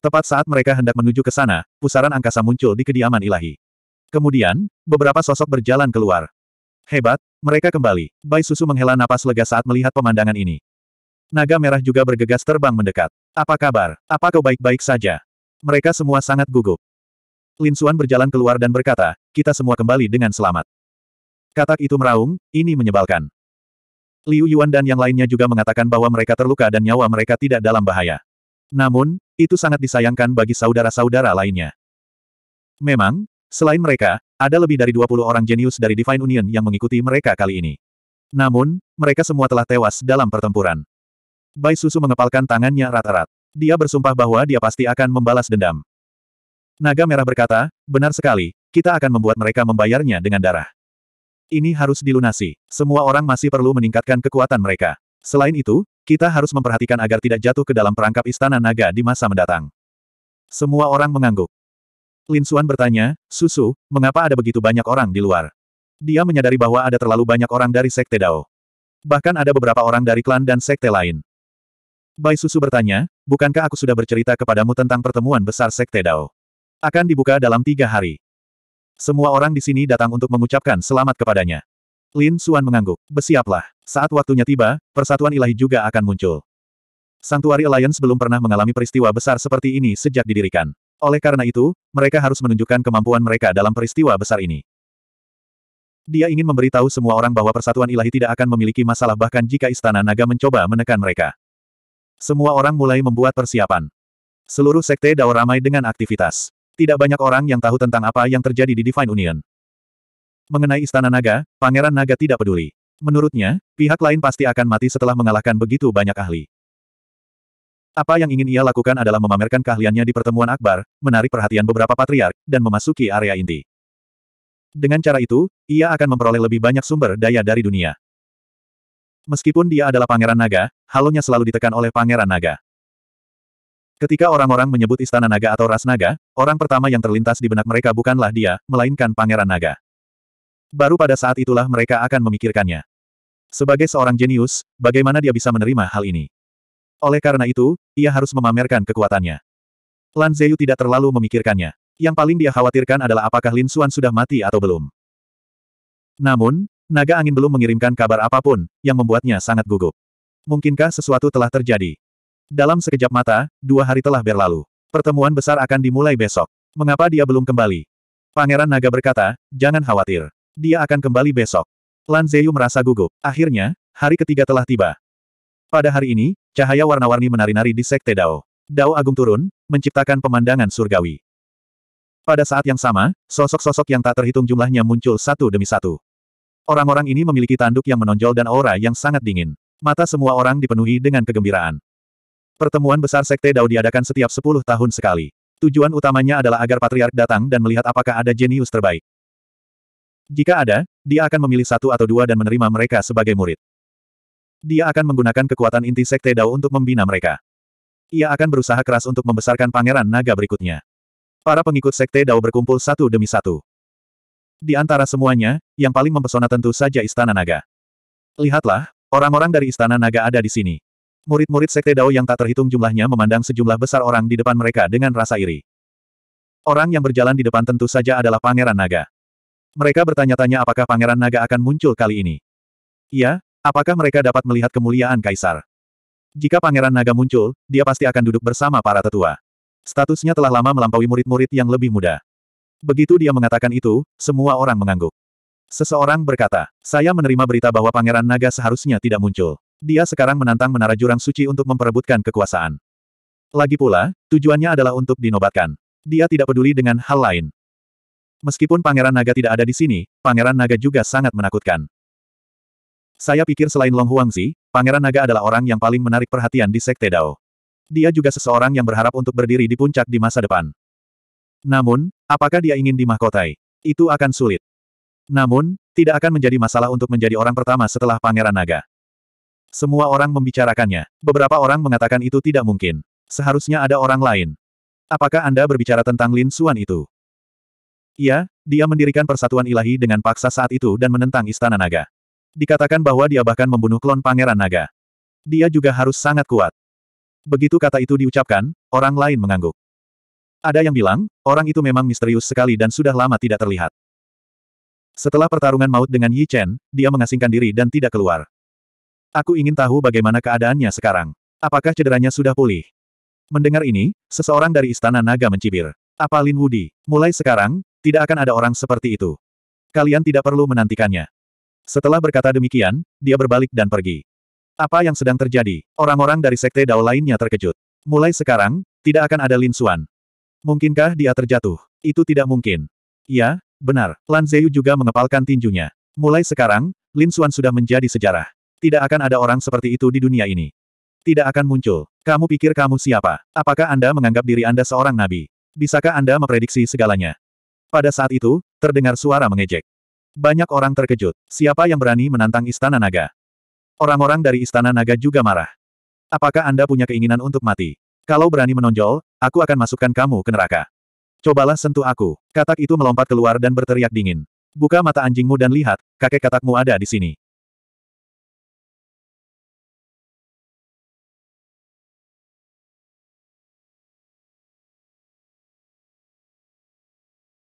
Speaker 1: Tepat saat mereka hendak menuju ke sana, pusaran angkasa muncul di kediaman ilahi. Kemudian, beberapa sosok berjalan keluar. Hebat, mereka kembali. Bai Susu menghela napas lega saat melihat pemandangan ini. Naga merah juga bergegas terbang mendekat. Apa kabar? Apa kau baik-baik saja? Mereka semua sangat gugup. Lin Xuan berjalan keluar dan berkata, kita semua kembali dengan selamat. Katak itu meraung, ini menyebalkan. Liu Yuan dan yang lainnya juga mengatakan bahwa mereka terluka dan nyawa mereka tidak dalam bahaya. Namun, itu sangat disayangkan bagi saudara-saudara lainnya. Memang, selain mereka, ada lebih dari 20 orang jenius dari Divine Union yang mengikuti mereka kali ini. Namun, mereka semua telah tewas dalam pertempuran. Bai Susu mengepalkan tangannya rata rat Dia bersumpah bahwa dia pasti akan membalas dendam. Naga Merah berkata, benar sekali, kita akan membuat mereka membayarnya dengan darah. Ini harus dilunasi. Semua orang masih perlu meningkatkan kekuatan mereka. Selain itu, kita harus memperhatikan agar tidak jatuh ke dalam perangkap istana naga di masa mendatang. Semua orang mengangguk. Lin Xuan bertanya, Susu, mengapa ada begitu banyak orang di luar? Dia menyadari bahwa ada terlalu banyak orang dari Sekte Dao. Bahkan ada beberapa orang dari klan dan sekte lain. Bai Susu bertanya, bukankah aku sudah bercerita kepadamu tentang pertemuan besar Sekte Dao? Akan dibuka dalam tiga hari. Semua orang di sini datang untuk mengucapkan selamat kepadanya. Lin Xuan mengangguk, bersiaplah. Saat waktunya tiba, persatuan ilahi juga akan muncul. Santuari Alliance belum pernah mengalami peristiwa besar seperti ini sejak didirikan. Oleh karena itu, mereka harus menunjukkan kemampuan mereka dalam peristiwa besar ini. Dia ingin memberitahu semua orang bahwa persatuan ilahi tidak akan memiliki masalah bahkan jika istana naga mencoba menekan mereka. Semua orang mulai membuat persiapan. Seluruh sekte Dao ramai dengan aktivitas. Tidak banyak orang yang tahu tentang apa yang terjadi di Divine Union. Mengenai istana naga, Pangeran Naga tidak peduli. Menurutnya, pihak lain pasti akan mati setelah mengalahkan begitu banyak ahli. Apa yang ingin ia lakukan adalah memamerkan keahliannya di pertemuan akbar, menarik perhatian beberapa patriark, dan memasuki area inti. Dengan cara itu, ia akan memperoleh lebih banyak sumber daya dari dunia. Meskipun dia adalah pangeran naga, halonya selalu ditekan oleh pangeran naga. Ketika orang-orang menyebut istana naga atau ras naga, orang pertama yang terlintas di benak mereka bukanlah dia, melainkan pangeran naga. Baru pada saat itulah mereka akan memikirkannya. Sebagai seorang jenius, bagaimana dia bisa menerima hal ini? Oleh karena itu, ia harus memamerkan kekuatannya. Lan Zeyu tidak terlalu memikirkannya. Yang paling dia khawatirkan adalah apakah Lin Xuan sudah mati atau belum. Namun, naga angin belum mengirimkan kabar apapun, yang membuatnya sangat gugup. Mungkinkah sesuatu telah terjadi? Dalam sekejap mata, dua hari telah berlalu. Pertemuan besar akan dimulai besok. Mengapa dia belum kembali? Pangeran Naga berkata, jangan khawatir. Dia akan kembali besok. Lan Zeyu merasa gugup. Akhirnya, hari ketiga telah tiba. Pada hari ini, cahaya warna-warni menari-nari di Sekte Dao. Dao Agung turun, menciptakan pemandangan surgawi. Pada saat yang sama, sosok-sosok yang tak terhitung jumlahnya muncul satu demi satu. Orang-orang ini memiliki tanduk yang menonjol dan aura yang sangat dingin. Mata semua orang dipenuhi dengan kegembiraan. Pertemuan besar Sekte Dao diadakan setiap 10 tahun sekali. Tujuan utamanya adalah agar Patriark datang dan melihat apakah ada jenius terbaik. Jika ada, dia akan memilih satu atau dua dan menerima mereka sebagai murid. Dia akan menggunakan kekuatan inti Sekte Dao untuk membina mereka. Ia akan berusaha keras untuk membesarkan pangeran naga berikutnya. Para pengikut Sekte Dao berkumpul satu demi satu. Di antara semuanya, yang paling mempesona tentu saja Istana Naga. Lihatlah, orang-orang dari Istana Naga ada di sini. Murid-murid Sekte Dao yang tak terhitung jumlahnya memandang sejumlah besar orang di depan mereka dengan rasa iri. Orang yang berjalan di depan tentu saja adalah Pangeran Naga. Mereka bertanya-tanya apakah Pangeran Naga akan muncul kali ini. Iya, apakah mereka dapat melihat kemuliaan Kaisar? Jika Pangeran Naga muncul, dia pasti akan duduk bersama para tetua. Statusnya telah lama melampaui murid-murid yang lebih muda. Begitu dia mengatakan itu, semua orang mengangguk. Seseorang berkata, saya menerima berita bahwa Pangeran Naga seharusnya tidak muncul. Dia sekarang menantang Menara Jurang Suci untuk memperebutkan kekuasaan. Lagi pula, tujuannya adalah untuk dinobatkan. Dia tidak peduli dengan hal lain. Meskipun Pangeran Naga tidak ada di sini, Pangeran Naga juga sangat menakutkan. Saya pikir selain Long Huangzi, Pangeran Naga adalah orang yang paling menarik perhatian di Sekte Dao. Dia juga seseorang yang berharap untuk berdiri di puncak di masa depan. Namun, apakah dia ingin dimahkotai? Itu akan sulit. Namun, tidak akan menjadi masalah untuk menjadi orang pertama setelah Pangeran Naga. Semua orang membicarakannya. Beberapa orang mengatakan itu tidak mungkin. Seharusnya ada orang lain. Apakah Anda berbicara tentang Lin Xuan itu? Iya, dia mendirikan persatuan ilahi dengan paksa saat itu dan menentang istana naga. Dikatakan bahwa dia bahkan membunuh klon pangeran naga. Dia juga harus sangat kuat. Begitu kata itu diucapkan, orang lain mengangguk. Ada yang bilang, orang itu memang misterius sekali dan sudah lama tidak terlihat. Setelah pertarungan maut dengan Yi Chen, dia mengasingkan diri dan tidak keluar. Aku ingin tahu bagaimana keadaannya sekarang. Apakah cederanya sudah pulih? Mendengar ini, seseorang dari Istana Naga mencibir. Apa Lin Wudi? Mulai sekarang, tidak akan ada orang seperti itu. Kalian tidak perlu menantikannya. Setelah berkata demikian, dia berbalik dan pergi. Apa yang sedang terjadi? Orang-orang dari sekte Dao lainnya terkejut. Mulai sekarang, tidak akan ada Lin Xuan. Mungkinkah dia terjatuh? Itu tidak mungkin. Ya, benar. Lan Zeyu juga mengepalkan tinjunya. Mulai sekarang, Lin Xuan sudah menjadi sejarah. Tidak akan ada orang seperti itu di dunia ini. Tidak akan muncul. Kamu pikir kamu siapa? Apakah Anda menganggap diri Anda seorang nabi? Bisakah Anda memprediksi segalanya? Pada saat itu, terdengar suara mengejek. Banyak orang terkejut. Siapa yang berani menantang Istana Naga? Orang-orang dari Istana Naga juga marah. Apakah Anda punya keinginan untuk mati? Kalau berani menonjol, aku akan masukkan kamu ke neraka. Cobalah sentuh aku. Katak itu melompat keluar dan berteriak dingin. Buka mata anjingmu dan lihat, kakek katakmu ada di sini.